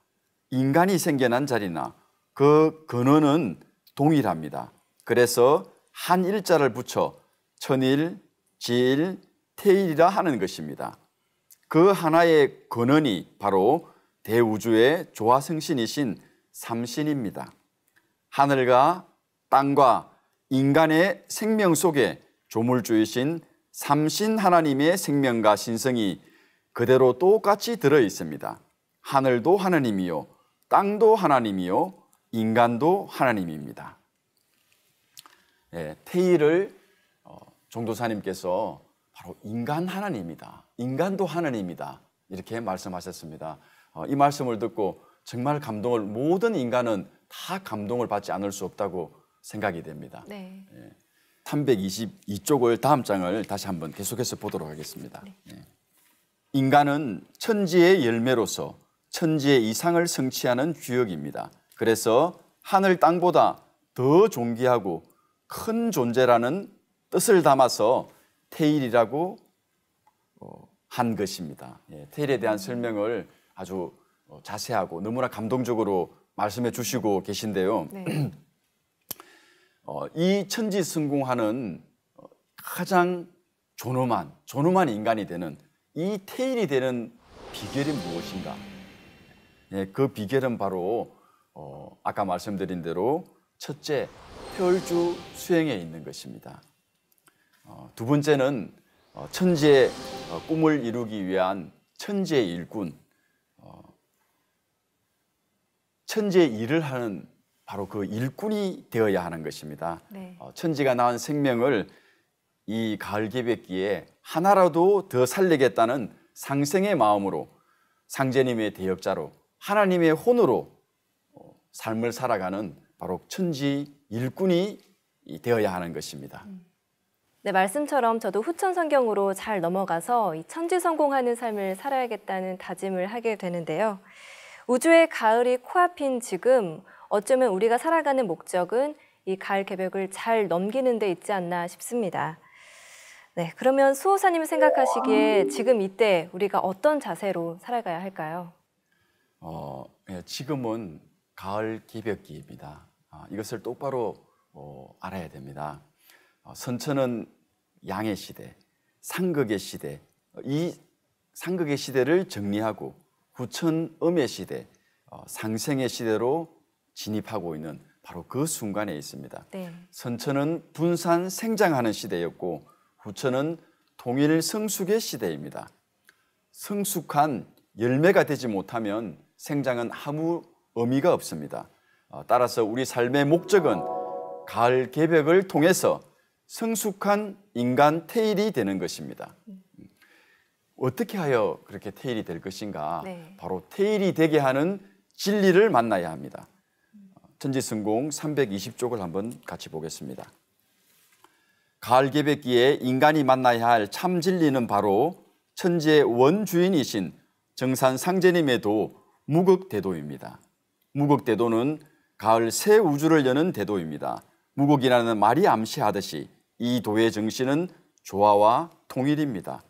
인간이 생겨난 자리나 그 근원은 동일합니다. 그래서 한 일자를 붙여 천일, 지일, 태일이라 하는 것입니다. 그 하나의 근원이 바로 대우주의 조화성신이신 삼신입니다. 하늘과 땅과 인간의 생명 속에 조물주이신 삼신 하나님의 생명과 신성이 그대로 똑같이 들어 있습니다. 하늘도 하나님이요, 땅도 하나님이요, 인간도 하나님입니다. 예, 테일을 어, 종도사님께서 바로 인간 하나님이다. 인간도 하나님이다. 이렇게 말씀하셨습니다. 어, 이 말씀을 듣고 정말 감동을 모든 인간은 다 감동을 받지 않을 수 없다고 생각이 됩니다. 네. 예, 322쪽을 다음 장을 다시 한번 계속해서 보도록 하겠습니다. 네. 예. 인간은 천지의 열매로서 천지의 이상을 성취하는 주역입니다. 그래서 하늘 땅보다 더 존귀하고 큰 존재라는 뜻을 담아서 테일이라고 어, 한 것입니다. 예, 테일에 대한 설명을 아주 어, 자세하고 너무나 감동적으로 말씀해 주시고 계신데요. 네. 어, 이 천지승공하는 어, 가장 존엄한 존엄한 인간이 되는 이 테일이 되는 비결이 무엇인가? 예, 그 비결은 바로 어, 아까 말씀드린 대로 첫째, 혈주 수행에 있는 것입니다. 어, 두 번째는 어, 천재 어, 꿈을 이루기 위한 천재 일꾼, 어, 천재 일을 하는 바로 그 일꾼이 되어야 하는 것입니다. 네. 어, 천지가 낳은 생명을 이 가을 개백기에 하나라도 더 살리겠다는 상생의 마음으로 상제님의 대역자로 하나님의 혼으로 삶을 살아가는 바로 천지 일꾼이 되어야 하는 것입니다. 음. 네, 말씀처럼 저도 후천 성경으로 잘 넘어가서 천지 성공하는 삶을 살아야겠다는 다짐을 하게 되는데요. 우주의 가을이 코앞인 지금 어쩌면 우리가 살아가는 목적은 이 가을 개벽을 잘 넘기는 데 있지 않나 싶습니다. 네, 그러면 수호사님 생각하시기에 지금 이때 우리가 어떤 자세로 살아가야 할까요? 어, 예, 지금은 가을 기벽기입니다 아, 이것을 똑바로 어, 알아야 됩니다. 어, 선천은 양의 시대, 상극의 시대, 어, 이 상극의 시대를 정리하고 후천 음의 시대, 상생의 시대로 진입하고 있는 바로 그 순간에 있습니다. 네. 선천은 분산 생장하는 시대였고 후천은 동일 성숙의 시대입니다. 성숙한 열매가 되지 못하면 생장은 아무 의미가 없습니다. 어, 따라서 우리 삶의 목적은 가을 개벽을 통해서 성숙한 인간 테일이 되는 것입니다. 음. 어떻게 하여 그렇게 테일이 될 것인가? 네. 바로 테일이 되게 하는 진리를 만나야 합니다. 어, 천지승공 320쪽을 한번 같이 보겠습니다. 가을 개벽기에 인간이 만나야 할 참 진리는 바로 천지의 원주인이신 정산상제님의 도 무극대도입니다. 무극대도는 가을 새 우주를 여는 대도입니다. 무곡이라는 말이 암시하듯이 이 도의 정신은 조화와 통일입니다.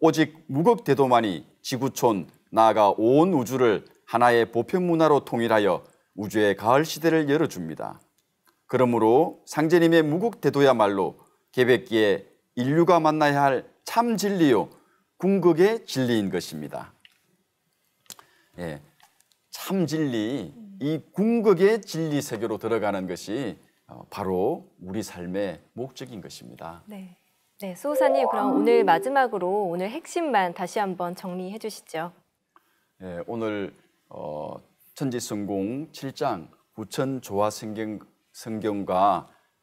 오직 무곡대도만이 지구촌 나아가 온 우주를 하나의 보편문화로 통일하여 우주의 가을 시대를 열어줍니다. 그러므로 상제님의 무곡대도야말로 개백기에 인류가 만나야 할 참 진리요 궁극의 진리인 것입니다. 예, 참 진리 이 궁극의 진리 세계로 들어가는 것이 어, 바로 우리 삶의 목적인 것입니다. 네. 네, 수호사님 그럼 오늘 마지막으로 오늘 핵심만 다시 한번 정리해 주시죠. 네, 오늘 어, 천지성공 7장 부천조화 성경, 성경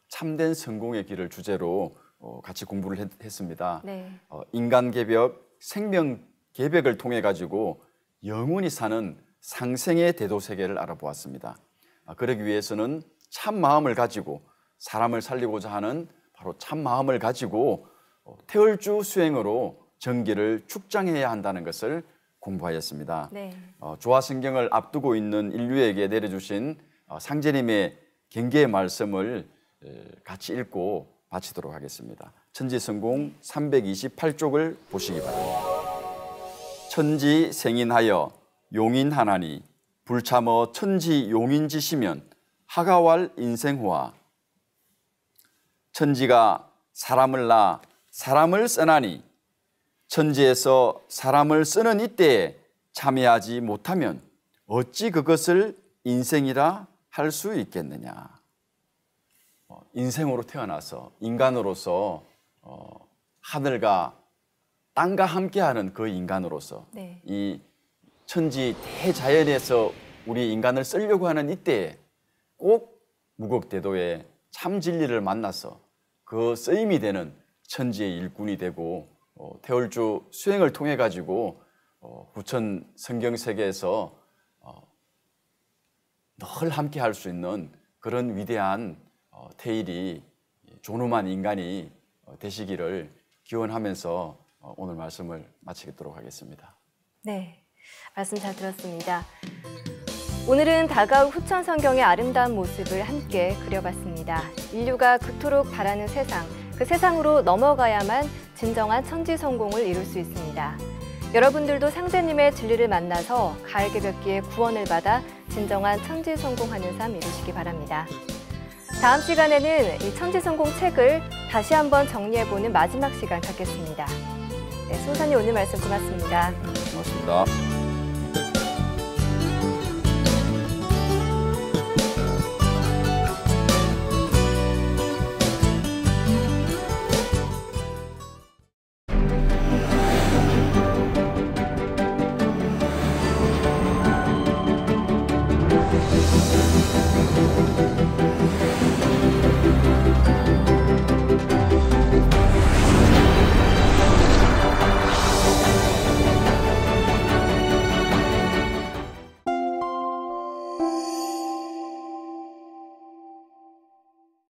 참된 성공의 길을 주제로 어, 같이 공부를 했, 습니다 네. 어, 인간 개벽, 생명 개벽을 통해 가지고 영원히 사는 상생의 대도세계를 알아보았습니다. 아, 그러기 위해서는 참 마음을 가지고 사람을 살리고자 하는 바로 참 마음을 가지고 어, 태울주 수행으로 정기를 축장해야 한다는 것을 공부하였습니다. 네. 어, 조화 성경을 앞두고 있는 인류에게 내려주신 어, 상제님의 경계의 말씀을 같이 읽고 마치도록 하겠습니다. 천지성공 328쪽을 보시기 바랍니다. 천지 생인하여 용인하나니 불참어 천지 용인지시면 하가왈 인생호와 천지가 사람을 낳아 사람을 써나니 천지에서 사람을 쓰는 이때에 참여하지 못하면 어찌 그것을 인생이라 할 수 있겠느냐. 어, 인생으로 태어나서 인간으로서 어, 하늘과 땅과 함께하는 그 인간으로서 네. 이 천지 대자연에서 우리 인간을 쓰려고 하는 이때에 꼭 무극대도의 참 진리를 만나서 그 쓰임이 되는 천지의 일꾼이 되고 어, 태월주 수행을 통해 가지고 어, 구천 성경 세계에서 어, 늘 함께할 수 있는 그런 위대한 어, 태일이 존엄한 인간이 어, 되시기를 기원하면서 어, 오늘 말씀을 마치도록 겠 하겠습니다. 네. 말씀 잘 들었습니다. 오늘은 다가올 후천 성경의 아름다운 모습을 함께 그려봤습니다. 인류가 그토록 바라는 세상, 그 세상으로 넘어가야만 진정한 천지 성공을 이룰 수 있습니다. 여러분들도 상제님의 진리를 만나서 가을개벽기에 구원을 받아 진정한 천지 성공하는 삶 이루시기 바랍니다. 다음 시간에는 이 천지 성공 책을 다시 한번 정리해보는 마지막 시간 갖겠습니다. 네, 손사님 오늘 말씀 고맙습니다. 고맙습니다.